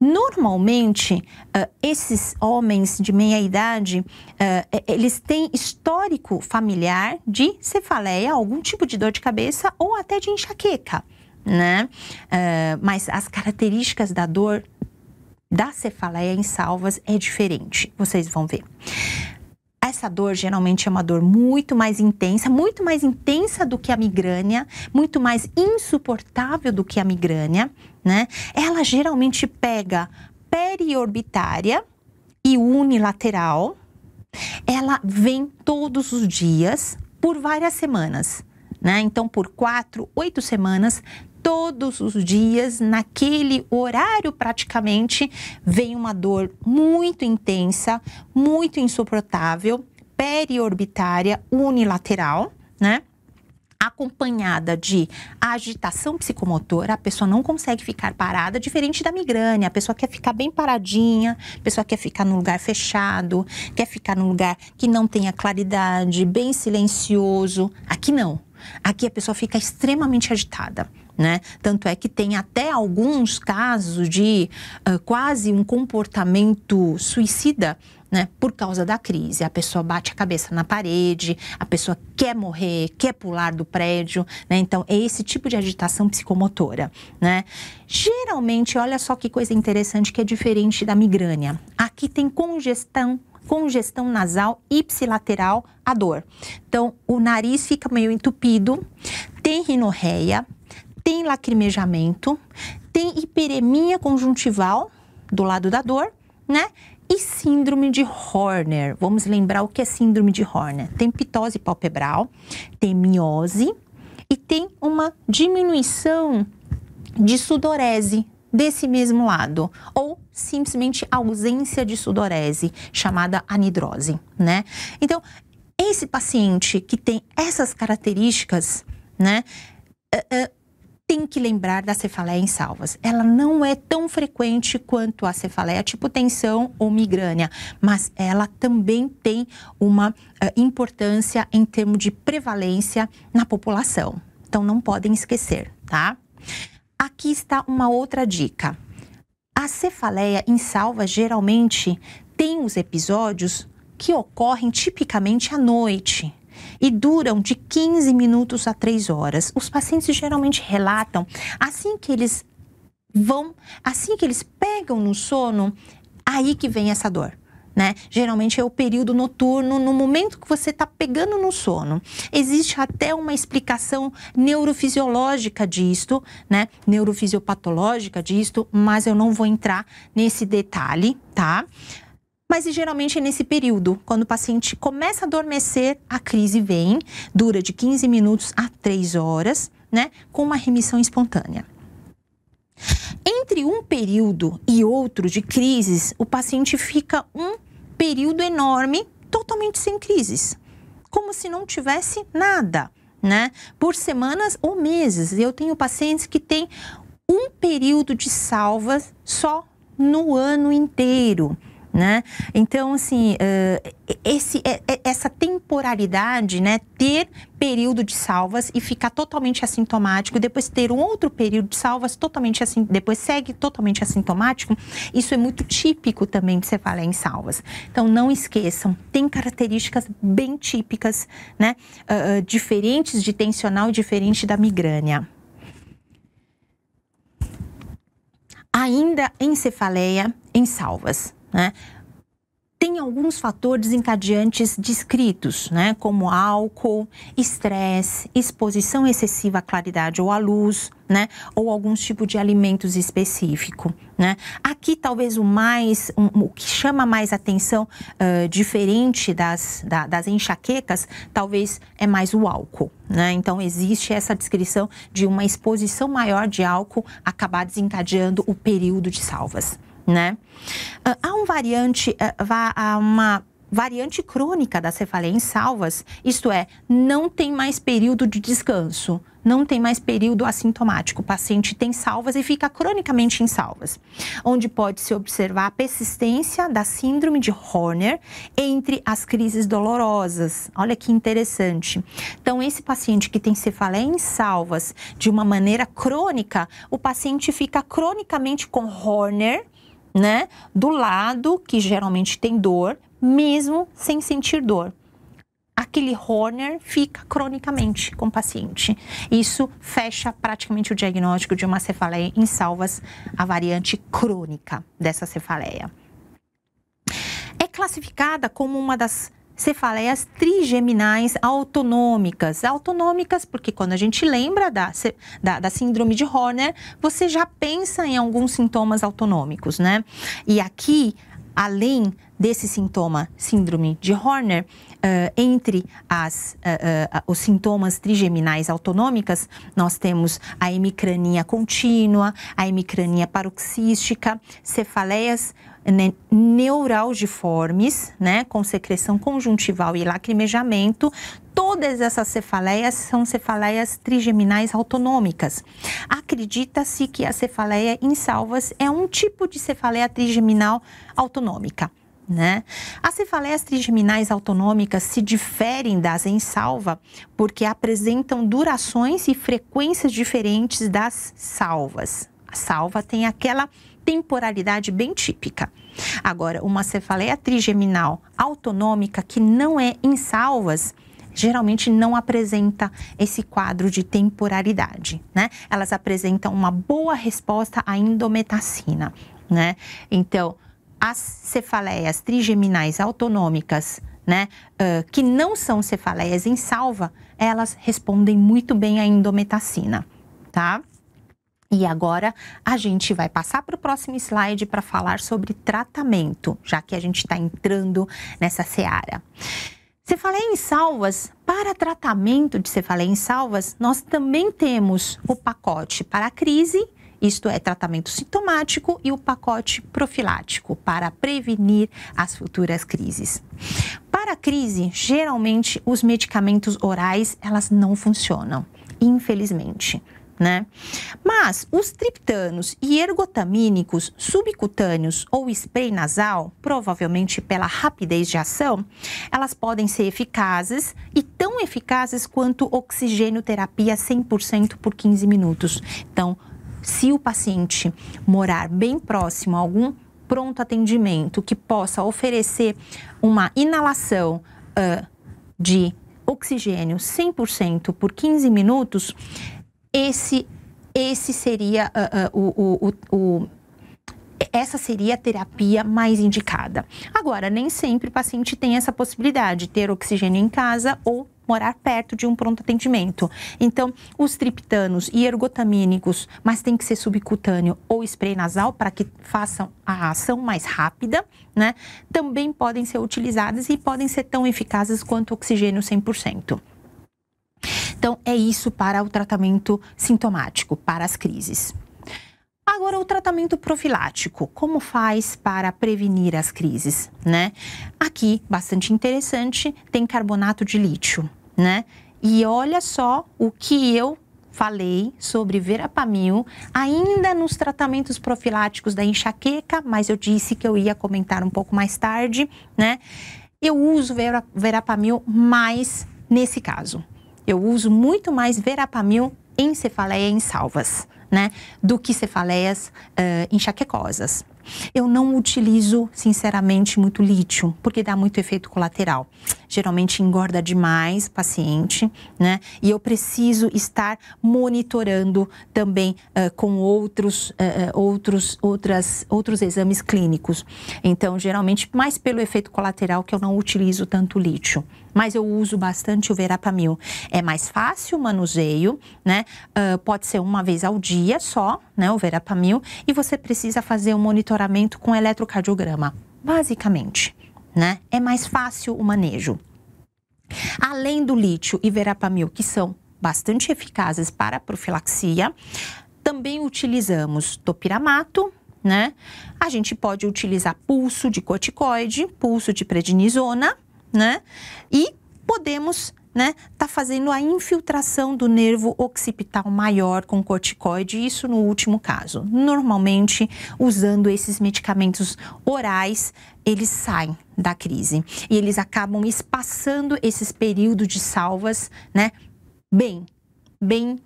Normalmente, uh, esses homens de meia idade, uh, eles têm histórico familiar de cefaleia, algum tipo de dor de cabeça ou até de enxaqueca, né? Uh, mas as características da dor da cefaleia em salvas é diferente, vocês vão ver essa dor geralmente é uma dor muito mais intensa, muito mais intensa do que a migrânia, muito mais insuportável do que a migrânia, né? Ela geralmente pega periorbitária e unilateral. Ela vem todos os dias por várias semanas, né? Então, por quatro, oito semanas, todos os dias, naquele horário praticamente, vem uma dor muito intensa, muito insuportável, periorbitária, unilateral, né? acompanhada de agitação psicomotora, a pessoa não consegue ficar parada, diferente da migrânia. A pessoa quer ficar bem paradinha, a pessoa quer ficar num lugar fechado, quer ficar num lugar que não tenha claridade, bem silencioso. Aqui não. Aqui a pessoa fica extremamente agitada. Né? Tanto é que tem até alguns casos de uh, quase um comportamento suicida né, por causa da crise. A pessoa bate a cabeça na parede, a pessoa quer morrer, quer pular do prédio, né? Então, é esse tipo de agitação psicomotora, né? Geralmente, olha só que coisa interessante que é diferente da migrânia. Aqui tem congestão congestão nasal ipsilateral, a dor. Então, o nariz fica meio entupido, tem rinorreia, tem lacrimejamento, tem hiperemia conjuntival do lado da dor, né? E síndrome de Horner. Vamos lembrar o que é síndrome de Horner. Tem pitose palpebral, tem miose e tem uma diminuição de sudorese desse mesmo lado, ou simplesmente ausência de sudorese, chamada anidrose, né? Então, esse paciente que tem essas características, né? Uh, uh, tem que lembrar da cefaleia em salvas. Ela não é tão frequente quanto a cefaleia tipo tensão ou migrânia, mas ela também tem uma uh, importância em termos de prevalência na população. Então não podem esquecer, tá? Aqui está uma outra dica. A cefaleia em salvas geralmente tem os episódios que ocorrem tipicamente à noite e duram de 15 minutos a 3 horas. Os pacientes geralmente relatam assim que eles vão, assim que eles pegam no sono, aí que vem essa dor. Né? Geralmente é o período noturno, no momento que você está pegando no sono. Existe até uma explicação neurofisiológica disto, né? Neurofisiopatológica disto, mas eu não vou entrar nesse detalhe, tá? mas geralmente é nesse período, quando o paciente começa a adormecer, a crise vem, dura de 15 minutos a 3 horas, né, com uma remissão espontânea. Entre um período e outro de crises, o paciente fica um período enorme totalmente sem crises, como se não tivesse nada, né? Por semanas ou meses. Eu tenho pacientes que têm um período de salvas só no ano inteiro. Né? Então, assim, uh, esse, eh, eh, essa temporalidade, né? Ter período de salvas e ficar totalmente assintomático, depois ter um outro período de salvas totalmente assim, depois segue totalmente assintomático, isso é muito típico também de cefaleia em salvas. Então, não esqueçam, tem características bem típicas, né? Uh, diferentes de tensional e diferente da migrânia. Ainda em cefaleia, em salvas né? tem alguns fatores encadeantes descritos, né, como álcool, estresse, exposição excessiva à claridade ou à luz, né, ou alguns tipos de alimentos específico, né. Aqui talvez o mais, um, o que chama mais atenção, uh, diferente das, da, das enxaquecas, talvez é mais o álcool, né. Então existe essa descrição de uma exposição maior de álcool acabar desencadeando o período de salvas né? Ah, há um variante, eh, há uma variante crônica da cefaleia em salvas, isto é, não tem mais período de descanso, não tem mais período assintomático. O paciente tem salvas e fica cronicamente em salvas, onde pode-se observar a persistência da síndrome de Horner entre as crises dolorosas. Olha que interessante. Então, esse paciente que tem cefaleia em salvas de uma maneira crônica, o paciente fica cronicamente com Horner né, do lado que geralmente tem dor, mesmo sem sentir dor. Aquele Horner fica cronicamente com o paciente. Isso fecha praticamente o diagnóstico de uma cefaleia em salvas, a variante crônica dessa cefaleia. É classificada como uma das cefaleias é trigeminais autonômicas. Autonômicas, porque quando a gente lembra da, da, da, síndrome de Horner, você já pensa em alguns sintomas autonômicos, né? E aqui, além desse sintoma síndrome de Horner, uh, entre as, uh, uh, os sintomas trigeminais autonômicas, nós temos a hemicrania contínua, a hemicrania paroxística, cefaleias né, neuralgiformes, né, com secreção conjuntival e lacrimejamento, todas essas cefaleias são cefaleias trigeminais autonômicas. Acredita-se que a cefaleia em salvas é um tipo de cefaleia trigeminal autonômica. Né? As cefaleias trigeminais autonômicas se diferem das em salva porque apresentam durações e frequências diferentes das salvas. A salva tem aquela temporalidade bem típica. Agora, uma cefaleia trigeminal autonômica que não é em salvas, geralmente não apresenta esse quadro de temporalidade, né? Elas apresentam uma boa resposta à indometacina, né? Então, as cefaleias trigeminais autonômicas, né, uh, que não são cefaleias em salva, elas respondem muito bem à indometacina, tá? E agora a gente vai passar para o próximo slide para falar sobre tratamento, já que a gente está entrando nessa seara. Cefaleia em salvas, para tratamento de cefaleia em salvas, nós também temos o pacote para a crise, isto é, tratamento sintomático, e o pacote profilático, para prevenir as futuras crises. Para a crise, geralmente os medicamentos orais, elas não funcionam, infelizmente né? Mas os triptanos e ergotamínicos subcutâneos ou spray nasal, provavelmente pela rapidez de ação, elas podem ser eficazes e tão eficazes quanto oxigênio terapia 100% por 15 minutos. Então, se o paciente morar bem próximo a algum pronto atendimento que possa oferecer uma inalação uh, de oxigênio 100% por 15 minutos, esse, esse seria uh, uh, o, o, o essa seria a terapia mais indicada. Agora, nem sempre o paciente tem essa possibilidade de ter oxigênio em casa ou morar perto de um pronto atendimento. Então, os triptanos e ergotamínicos, mas tem que ser subcutâneo ou spray nasal para que façam a ação mais rápida, né? Também podem ser utilizados e podem ser tão eficazes quanto oxigênio 100%. Então, é isso para o tratamento sintomático, para as crises. Agora, o tratamento profilático, como faz para prevenir as crises, né? Aqui, bastante interessante, tem carbonato de lítio, né? E olha só o que eu falei sobre verapamil ainda nos tratamentos profiláticos da enxaqueca, mas eu disse que eu ia comentar um pouco mais tarde, né? Eu uso verapamil mais nesse caso, eu uso muito mais verapamil em cefaleia em salvas, né? Do que cefaleias uh, enxaquecosas. Eu não utilizo, sinceramente, muito lítio, porque dá muito efeito colateral. Geralmente engorda demais o paciente, né? E eu preciso estar monitorando também uh, com outros, uh, outros, outras, outros exames clínicos. Então, geralmente, mais pelo efeito colateral que eu não utilizo tanto lítio. Mas eu uso bastante o verapamil. É mais fácil o manuseio, né? Uh, pode ser uma vez ao dia só, né? O verapamil. E você precisa fazer o um monitoramento monitoramento com eletrocardiograma, basicamente, né? É mais fácil o manejo. Além do lítio e verapamil, que são bastante eficazes para a profilaxia, também utilizamos topiramato, né? A gente pode utilizar pulso de corticoide, pulso de prednisona, né? E podemos né, tá fazendo a infiltração do nervo occipital maior com corticoide, isso no último caso. Normalmente, usando esses medicamentos orais, eles saem da crise e eles acabam espaçando esses períodos de salvas, né, bem, bem, uh,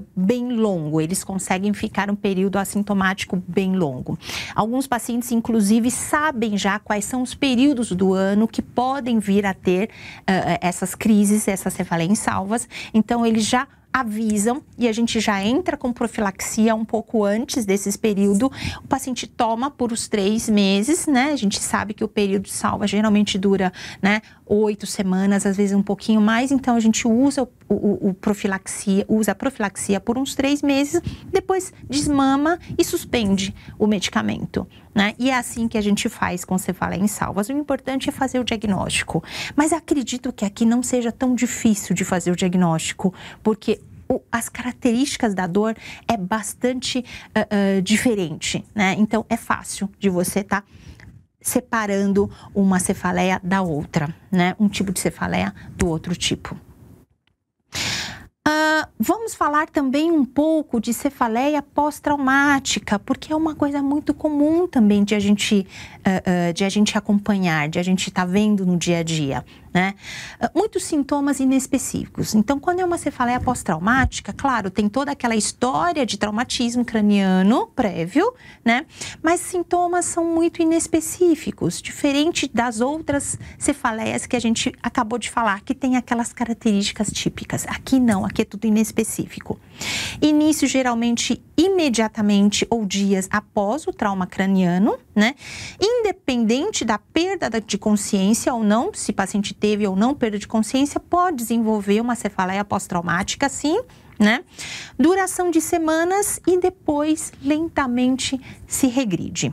uh, bem longo, eles conseguem ficar um período assintomático bem longo. Alguns pacientes, inclusive, sabem já quais são os períodos do ano que podem vir a ter uh, essas crises, essas cefaleias salvas, então eles já avisam e a gente já entra com profilaxia um pouco antes desse período. O paciente toma por os três meses, né? A gente sabe que o período de salva geralmente dura, né? Oito semanas, às vezes um pouquinho mais. Então a gente usa o, o, o profilaxia, usa a profilaxia por uns três meses, depois desmama e suspende o medicamento. Né? E é assim que a gente faz com cefaleia em salvas. O importante é fazer o diagnóstico. Mas acredito que aqui não seja tão difícil de fazer o diagnóstico, porque as características da dor é bastante uh, uh, diferente, né? Então é fácil de você estar tá separando uma cefaleia da outra, né? Um tipo de cefaleia do outro tipo. Uh, vamos falar também um pouco de cefaleia pós-traumática, porque é uma coisa muito comum também de a gente, uh, uh, de a gente acompanhar, de a gente estar tá vendo no dia a dia né? Ah, muitos sintomas inespecíficos. Então, quando é uma cefaleia pós-traumática, claro, tem toda aquela história de traumatismo craniano prévio, né? Mas sintomas são muito inespecíficos, diferente das outras cefaleias que a gente acabou de falar, que tem aquelas características típicas. Aqui não, aqui é tudo inespecífico. Início geralmente imediatamente ou dias após o trauma craniano, né? Independente da perda de consciência ou não, se o paciente teve ou não perda de consciência, pode desenvolver uma cefaleia pós-traumática, sim, né? Duração de semanas e depois lentamente se regride.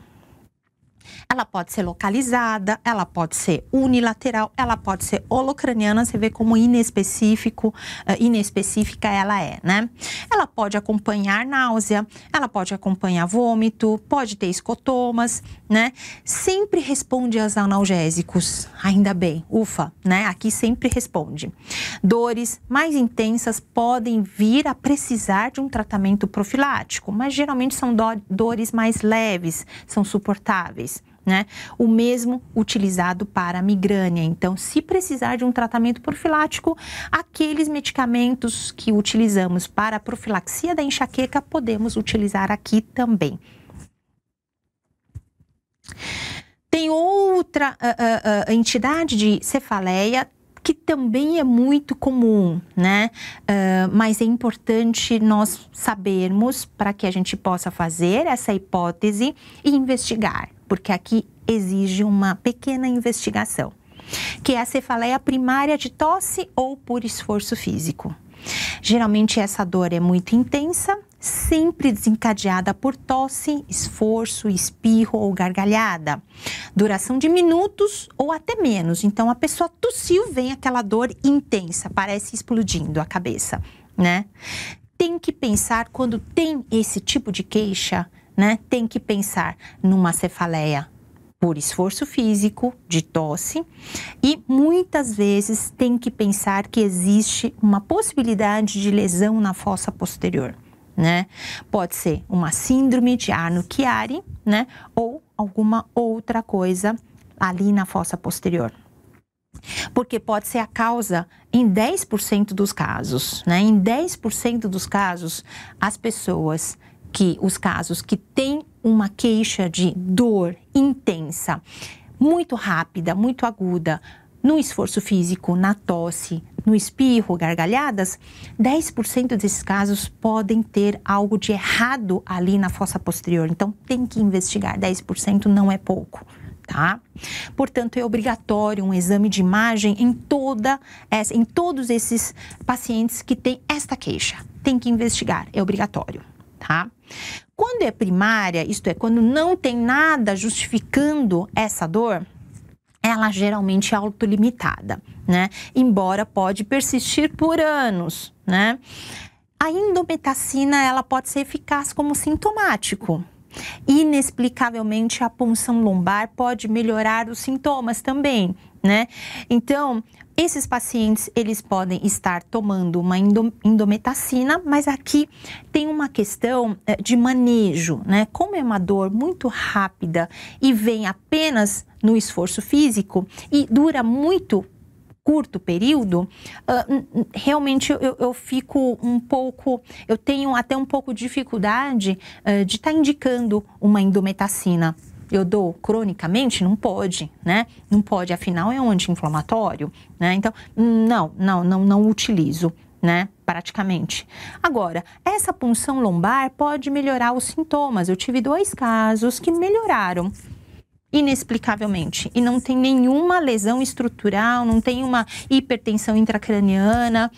Ela pode ser localizada, ela pode ser unilateral, ela pode ser holocraniana, você vê como inespecífico, eh, inespecífica ela é, né? Ela pode acompanhar náusea, ela pode acompanhar vômito, pode ter escotomas, né? Sempre responde aos analgésicos, ainda bem, ufa, né? Aqui sempre responde. Dores mais intensas podem vir a precisar de um tratamento profilático, mas geralmente são do dores mais leves, são suportáveis. Né? O mesmo utilizado para migrânia. Então, se precisar de um tratamento profilático, aqueles medicamentos que utilizamos para a profilaxia da enxaqueca podemos utilizar aqui também. Tem outra uh, uh, uh, entidade de cefaleia que também é muito comum, né? Uh, mas é importante nós sabermos para que a gente possa fazer essa hipótese e investigar porque aqui exige uma pequena investigação, que é a cefaleia primária de tosse ou por esforço físico. Geralmente essa dor é muito intensa, sempre desencadeada por tosse, esforço, espirro ou gargalhada. Duração de minutos ou até menos. Então a pessoa tossiu, vem aquela dor intensa, parece explodindo a cabeça, né? Tem que pensar quando tem esse tipo de queixa né, tem que pensar numa cefaleia por esforço físico, de tosse, e muitas vezes tem que pensar que existe uma possibilidade de lesão na fossa posterior, né? Pode ser uma síndrome de Arno Chiari, né? Ou alguma outra coisa ali na fossa posterior. Porque pode ser a causa em 10% dos casos, né? Em 10% dos casos, as pessoas que os casos que têm uma queixa de dor intensa, muito rápida, muito aguda, no esforço físico, na tosse, no espirro, gargalhadas, 10% desses casos podem ter algo de errado ali na fossa posterior. Então tem que investigar. 10% não é pouco. Tá? Portanto, é obrigatório um exame de imagem em toda essa, em todos esses pacientes que têm esta queixa. Tem que investigar, é obrigatório, tá? Quando é primária, isto é, quando não tem nada justificando essa dor, ela geralmente é autolimitada, né? Embora pode persistir por anos, né? A indometacina, ela pode ser eficaz como sintomático. Inexplicavelmente, a punção lombar pode melhorar os sintomas também, né? Então, esses pacientes, eles podem estar tomando uma indometacina, mas aqui tem uma questão eh, de manejo, né? Como é uma dor muito rápida e vem apenas no esforço físico e dura muito curto período, ah, realmente eu, eu, fico um pouco, eu tenho até um pouco de dificuldade eh, de estar tá indicando uma indometacina eu dou cronicamente? Não pode, né? Não pode, afinal é um anti-inflamatório, né? Então, não, não, não, não utilizo, né? Praticamente. Agora, essa punção lombar pode melhorar os sintomas. Eu tive dois casos que melhoraram inexplicavelmente e não tem nenhuma lesão estrutural, não tem uma hipertensão intracraniana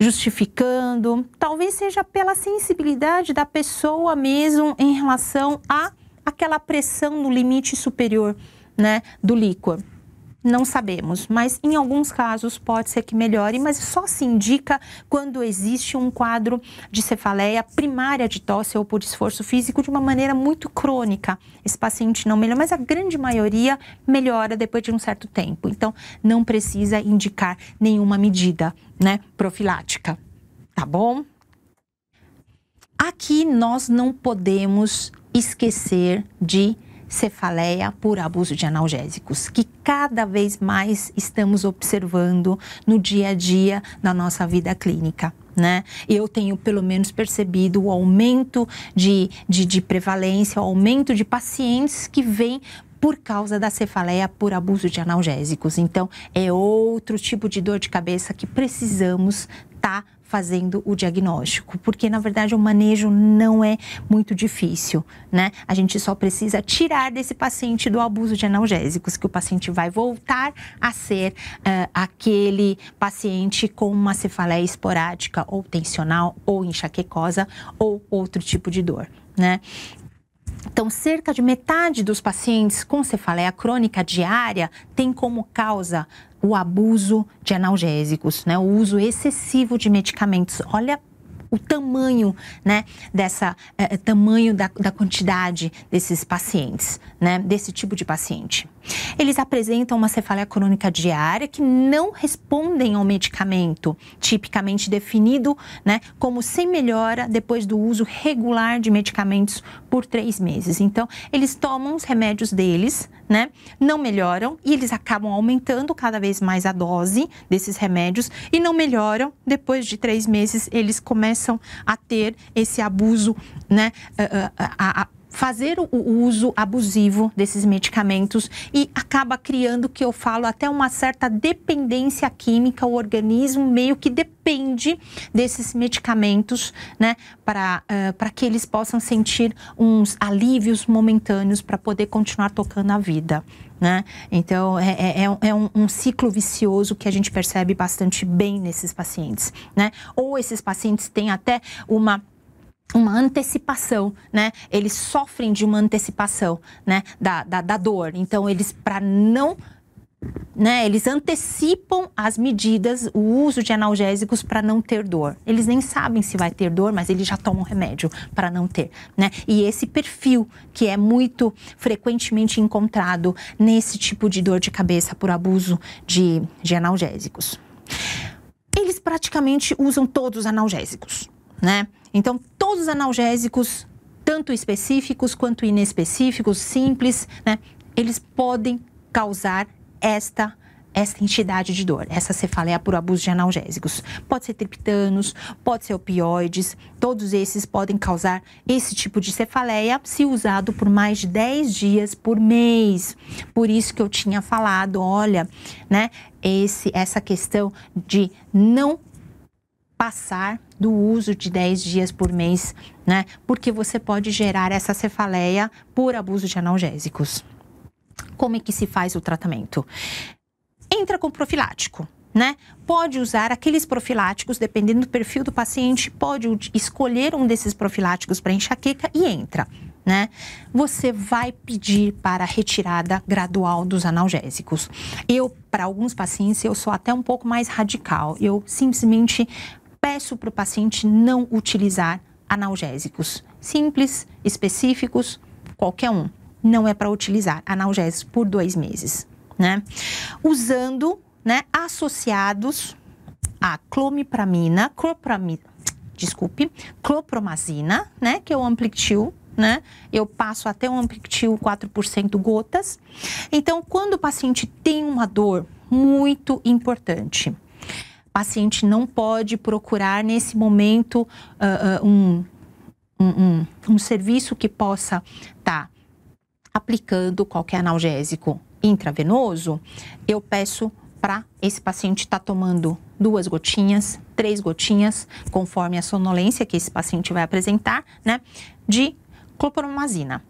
justificando. Talvez seja pela sensibilidade da pessoa mesmo em relação a aquela pressão no limite superior né, do líquor? Não sabemos, mas em alguns casos pode ser que melhore, mas só se indica quando existe um quadro de cefaleia primária de tosse ou por esforço físico de uma maneira muito crônica. Esse paciente não melhora, mas a grande maioria melhora depois de um certo tempo. Então, não precisa indicar nenhuma medida, né, profilática. Tá bom? Aqui nós não podemos esquecer de cefaleia por abuso de analgésicos, que cada vez mais estamos observando no dia a dia na nossa vida clínica. Né? Eu tenho pelo menos percebido o aumento de, de, de prevalência, o aumento de pacientes que vêm por causa da cefaleia por abuso de analgésicos. Então, é outro tipo de dor de cabeça que precisamos estar tá fazendo o diagnóstico, porque na verdade o manejo não é muito difícil, né? A gente só precisa tirar desse paciente do abuso de analgésicos, que o paciente vai voltar a ser uh, aquele paciente com uma cefaleia esporádica ou tensional ou enxaquecosa ou outro tipo de dor, né? Então, cerca de metade dos pacientes com cefaleia crônica diária tem como causa o abuso de analgésicos, né? o uso excessivo de medicamentos. Olha o tamanho, né, dessa eh, eh, tamanho da, da, quantidade desses pacientes, né, desse tipo de paciente. Eles apresentam uma cefaleia crônica diária que não respondem ao medicamento, tipicamente definido, né, como sem melhora depois do uso regular de medicamentos por três meses. Então, eles tomam os remédios deles, né? Não melhoram e eles acabam aumentando cada vez mais a dose desses remédios e não melhoram. Depois de três meses, eles começam a ter esse abuso, né? fazer o uso abusivo desses medicamentos e acaba criando, que eu falo, até uma certa dependência química. O organismo meio que depende desses medicamentos, né, para uh, eh, que eles possam sentir uns alívios momentâneos para poder continuar tocando a vida. Né? Então, é, é, é, é um, um, ciclo vicioso que a gente percebe bastante bem nesses pacientes. Né? Ou esses pacientes têm até uma uma antecipação, né? Eles sofrem de uma antecipação, né? Da, da, da dor. Então, eles, para não. Né, eles antecipam as medidas, o uso de analgésicos para não ter dor. Eles nem sabem se vai ter dor, mas eles já tomam remédio para não ter. Né? E esse perfil que é muito frequentemente encontrado nesse tipo de dor de cabeça por abuso de, de analgésicos. Eles praticamente usam todos os analgésicos, né? Então, todos os analgésicos, tanto específicos quanto inespecíficos, simples, né, eles podem causar esta esta entidade de dor, essa cefaleia por abuso de analgésicos. Pode ser triptanos, pode ser opioides, todos esses podem causar esse tipo de cefaleia se usado por mais de 10 dias por mês. Por isso que eu tinha falado, olha, né, esse essa questão de não passar do uso de 10 dias por mês, né? Porque você pode gerar essa cefaleia por abuso de analgésicos. Como é que se faz o tratamento? Entra com profilático, né? Pode usar aqueles profiláticos, dependendo do perfil do paciente, pode escolher um desses profiláticos para enxaqueca e entra. Né? Você vai pedir para retirada gradual dos analgésicos. Eu, para alguns pacientes, eu sou até um pouco mais radical. Eu simplesmente peço para o paciente não utilizar analgésicos simples, específicos, qualquer um. Não é para utilizar analgésicos por dois meses, né? Usando, né, associados a clomipramina, clopramina, desculpe, clopromazina, né, que é o Amplictil, né? Eu passo até um Amplictil 4% gotas. Então, quando o paciente tem uma dor muito importante, paciente não pode procurar nesse momento uh, uh, um, um, um, um, serviço que possa estar tá aplicando qualquer analgésico intravenoso, eu peço para esse paciente estar tá tomando duas gotinhas, três gotinhas, conforme a sonolência que esse paciente vai apresentar, né, de clopromazina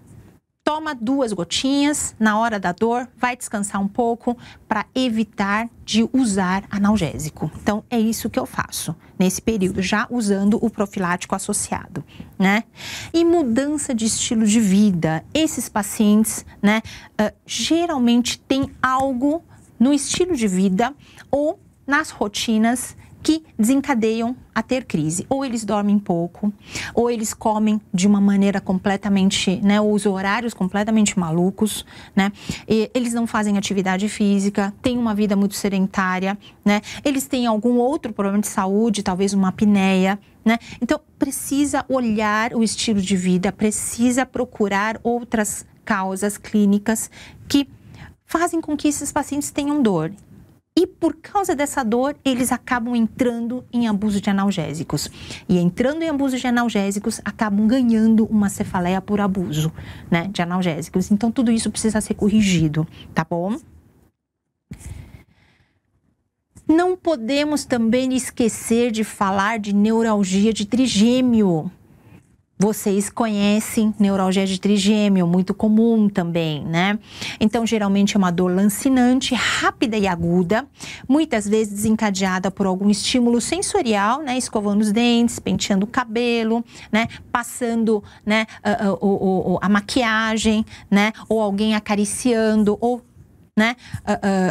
toma duas gotinhas na hora da dor, vai descansar um pouco para evitar de usar analgésico. Então é isso que eu faço nesse período, já usando o profilático associado, né? E mudança de estilo de vida. Esses pacientes, né, uh, geralmente tem algo no estilo de vida ou nas rotinas que desencadeiam a ter crise. Ou eles dormem pouco, ou eles comem de uma maneira completamente, né, os horários completamente malucos, né? E eles não fazem atividade física, têm uma vida muito sedentária, né? Eles têm algum outro problema de saúde, talvez uma apneia, né? Então, precisa olhar o estilo de vida, precisa procurar outras causas clínicas que fazem com que esses pacientes tenham dor. E por causa dessa dor, eles acabam entrando em abuso de analgésicos. E entrando em abuso de analgésicos, acabam ganhando uma cefaleia por abuso né, de analgésicos. Então, tudo isso precisa ser corrigido, tá bom? Não podemos também esquecer de falar de neuralgia de trigêmeo, vocês conhecem neuralgia de trigêmeo, muito comum também, né? Então, geralmente é uma dor lancinante, rápida e aguda, muitas vezes desencadeada por algum estímulo sensorial, né? Escovando os dentes, penteando o cabelo, né? Passando, né? A, a, a, a maquiagem, né? Ou alguém acariciando, ou né?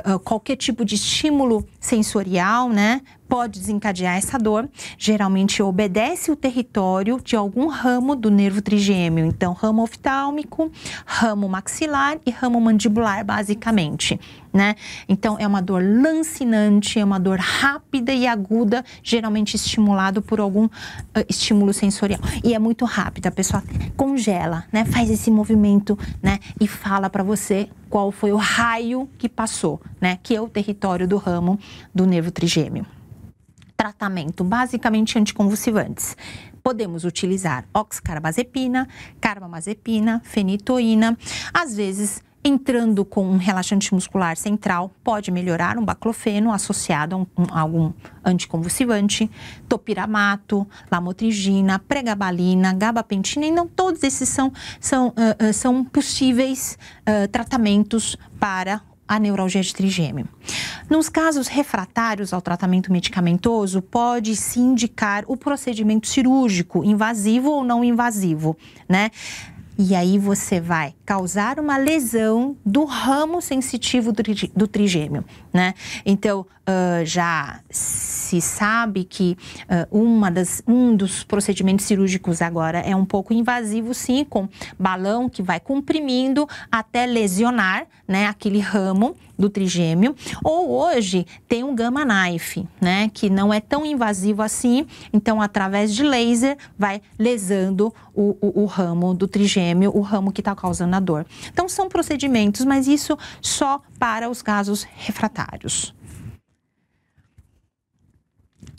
Uh, uh, uh, qualquer tipo de estímulo sensorial, né? pode desencadear essa dor, geralmente obedece o território de algum ramo do nervo trigêmeo. Então, ramo oftálmico, ramo maxilar e ramo mandibular, basicamente. Né? Então, é uma dor lancinante, é uma dor rápida e aguda, geralmente estimulado por algum uh, estímulo sensorial. E é muito rápida, a pessoa congela, né? Faz esse movimento, né? E fala para você qual foi o raio que passou, né? Que é o território do ramo do nervo trigêmeo tratamento, basicamente anticonvulsivantes. Podemos utilizar oxcarbazepina, carbamazepina, fenitoína, às vezes entrando com um relaxante muscular central, pode melhorar um baclofeno associado a, um, a algum anticonvulsivante, topiramato, lamotrigina, pregabalina, gabapentina. e não todos esses são, são, uh, são possíveis uh, tratamentos para a neuralgia de trigêmeo. Nos casos refratários ao tratamento medicamentoso, pode se indicar o procedimento cirúrgico, invasivo ou não invasivo, né? E aí você vai causar uma lesão do ramo sensitivo do, trigêmeo, né? Então, uh, já se sabe que uh, uma das, um dos procedimentos cirúrgicos agora é um pouco invasivo, sim, com balão que vai comprimindo até lesionar, né, aquele ramo do trigêmeo, ou hoje tem um gamma knife, né, que não é tão invasivo assim, então através de laser vai lesando o, o, o ramo do trigêmeo, o ramo que está causando a dor. Então são procedimentos, mas isso só para os casos refratários.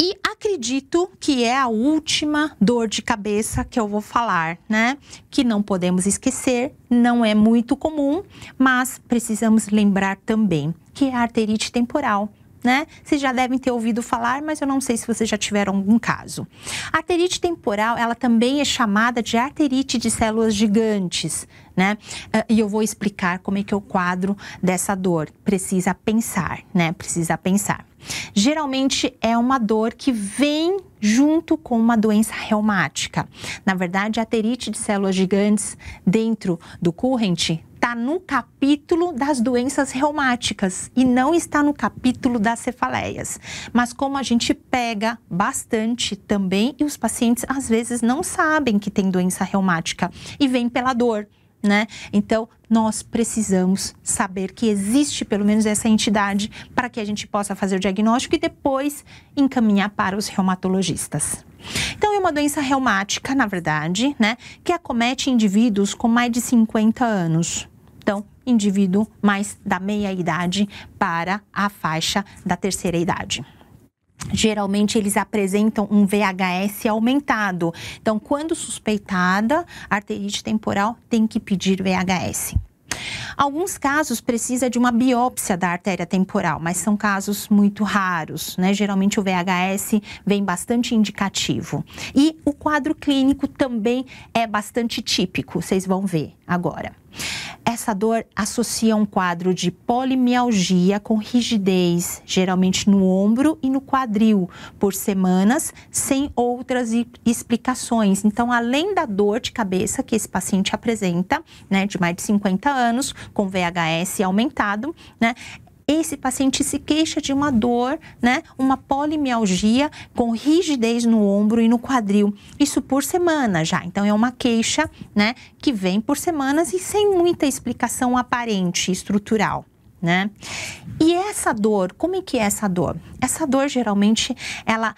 E acredito que é a última dor de cabeça que eu vou falar, né? Que não podemos esquecer, não é muito comum, mas precisamos lembrar também que é a arterite temporal. Né? Vocês já devem ter ouvido falar, mas eu não sei se vocês já tiveram algum caso. A arterite temporal, ela também é chamada de arterite de células gigantes, né? Ah, e eu vou explicar como é que é o quadro dessa dor. Precisa pensar, né? Precisa pensar. Geralmente é uma dor que vem junto com uma doença reumática. Na verdade, a aterite de células gigantes dentro do corrente está no capítulo das doenças reumáticas e não está no capítulo das cefaleias. Mas como a gente pega bastante também e os pacientes às vezes não sabem que tem doença reumática e vem pela dor né? Então, nós precisamos saber que existe pelo menos essa entidade para que a gente possa fazer o diagnóstico e depois encaminhar para os reumatologistas. Então, é uma doença reumática, na verdade, né, que acomete indivíduos com mais de 50 anos. Então, indivíduo mais da meia idade para a faixa da terceira idade geralmente eles apresentam um VHS aumentado. Então, quando suspeitada arterite temporal, tem que pedir VHS. Alguns casos precisa de uma biópsia da artéria temporal, mas são casos muito raros, né? Geralmente o VHS vem bastante indicativo. E o quadro clínico também é bastante típico, vocês vão ver agora. Essa dor associa um quadro de polimialgia com rigidez, geralmente no ombro e no quadril, por semanas, sem outras explicações. Então, além da dor de cabeça que esse paciente apresenta, né, de mais de 50 anos, com VHS aumentado, né, esse paciente se queixa de uma dor, né, uma polimialgia com rigidez no ombro e no quadril. Isso por semana já. Então é uma queixa, né, que vem por semanas e sem muita explicação aparente estrutural. Né? E essa dor, como é que é essa dor? Essa dor geralmente ela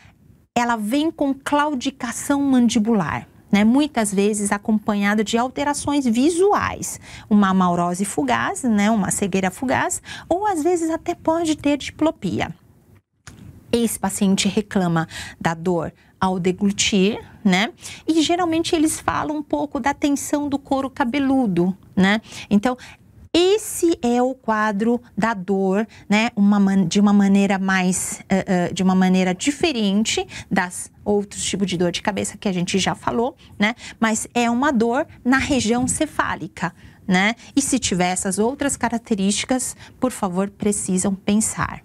ela vem com claudicação mandibular né, muitas vezes acompanhada de alterações visuais, uma amaurose fugaz, né, uma cegueira fugaz, ou às vezes até pode ter diplopia. Esse paciente reclama da dor ao deglutir, né? E geralmente eles falam um pouco da tensão do couro cabeludo, né? Então, esse é o quadro da dor, né? Uma man, de uma maneira mais, uh, uh, de uma maneira diferente das outros tipos de dor de cabeça que a gente já falou, né? Mas é uma dor na região cefálica. Né? E se tiver essas outras características, por favor, precisam pensar.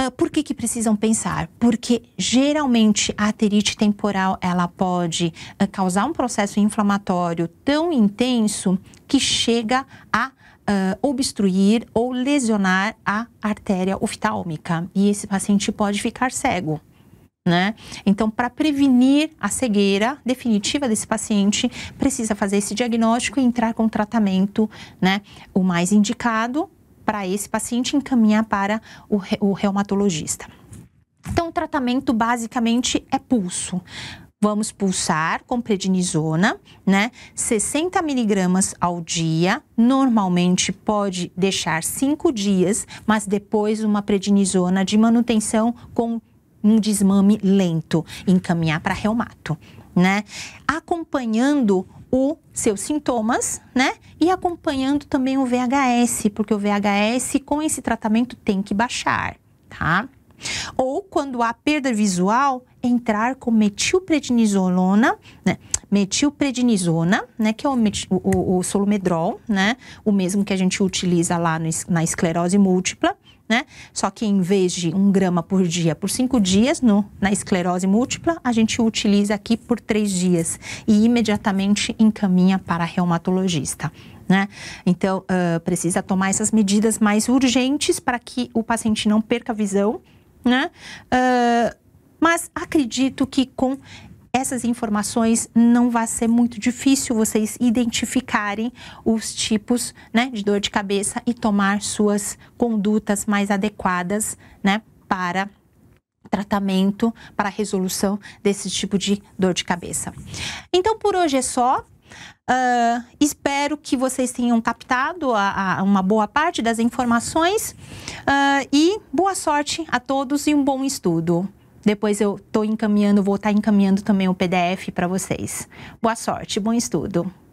Uh, por que, que precisam pensar? Porque geralmente a aterite temporal ela pode uh, causar um processo inflamatório tão intenso que chega a Uh, obstruir ou lesionar a artéria oftálmica e esse paciente pode ficar cego. Né? Então, para prevenir a cegueira definitiva desse paciente, precisa fazer esse diagnóstico e entrar com tratamento né, o mais indicado para esse paciente encaminhar para o, re, o reumatologista. Então, o tratamento basicamente é pulso. Vamos pulsar com prednisona, né? 60 miligramas ao dia. Normalmente pode deixar 5 dias, mas depois uma prednisona de manutenção com um desmame lento, encaminhar para reumato, né? Acompanhando os seus sintomas, né? E acompanhando também o VHS, porque o VHS com esse tratamento tem que baixar, tá? Ou quando há perda visual, entrar com metilprednisolona, né? Metilprednisona, né? Que é o, o, o, solumedrol, né? O mesmo que a gente utiliza lá no, na esclerose múltipla né? Só que em vez de um grama por dia por cinco dias, no, na esclerose múltipla, a gente utiliza aqui por três dias e imediatamente encaminha para reumatologista. Né? Então, uh, precisa tomar essas medidas mais urgentes para que o paciente não perca a visão, né? Uh, mas acredito que com essas informações não vai ser muito difícil vocês identificarem os tipos né, de dor de cabeça e tomar suas condutas mais adequadas né, para tratamento, para resolução desse tipo de dor de cabeça. Então, por hoje é só. Uh, espero que vocês tenham captado a, a uma boa parte das informações uh, e boa sorte a todos e um bom estudo. Depois eu estou encaminhando, vou estar tá encaminhando também o PDF para vocês. Boa sorte, bom estudo!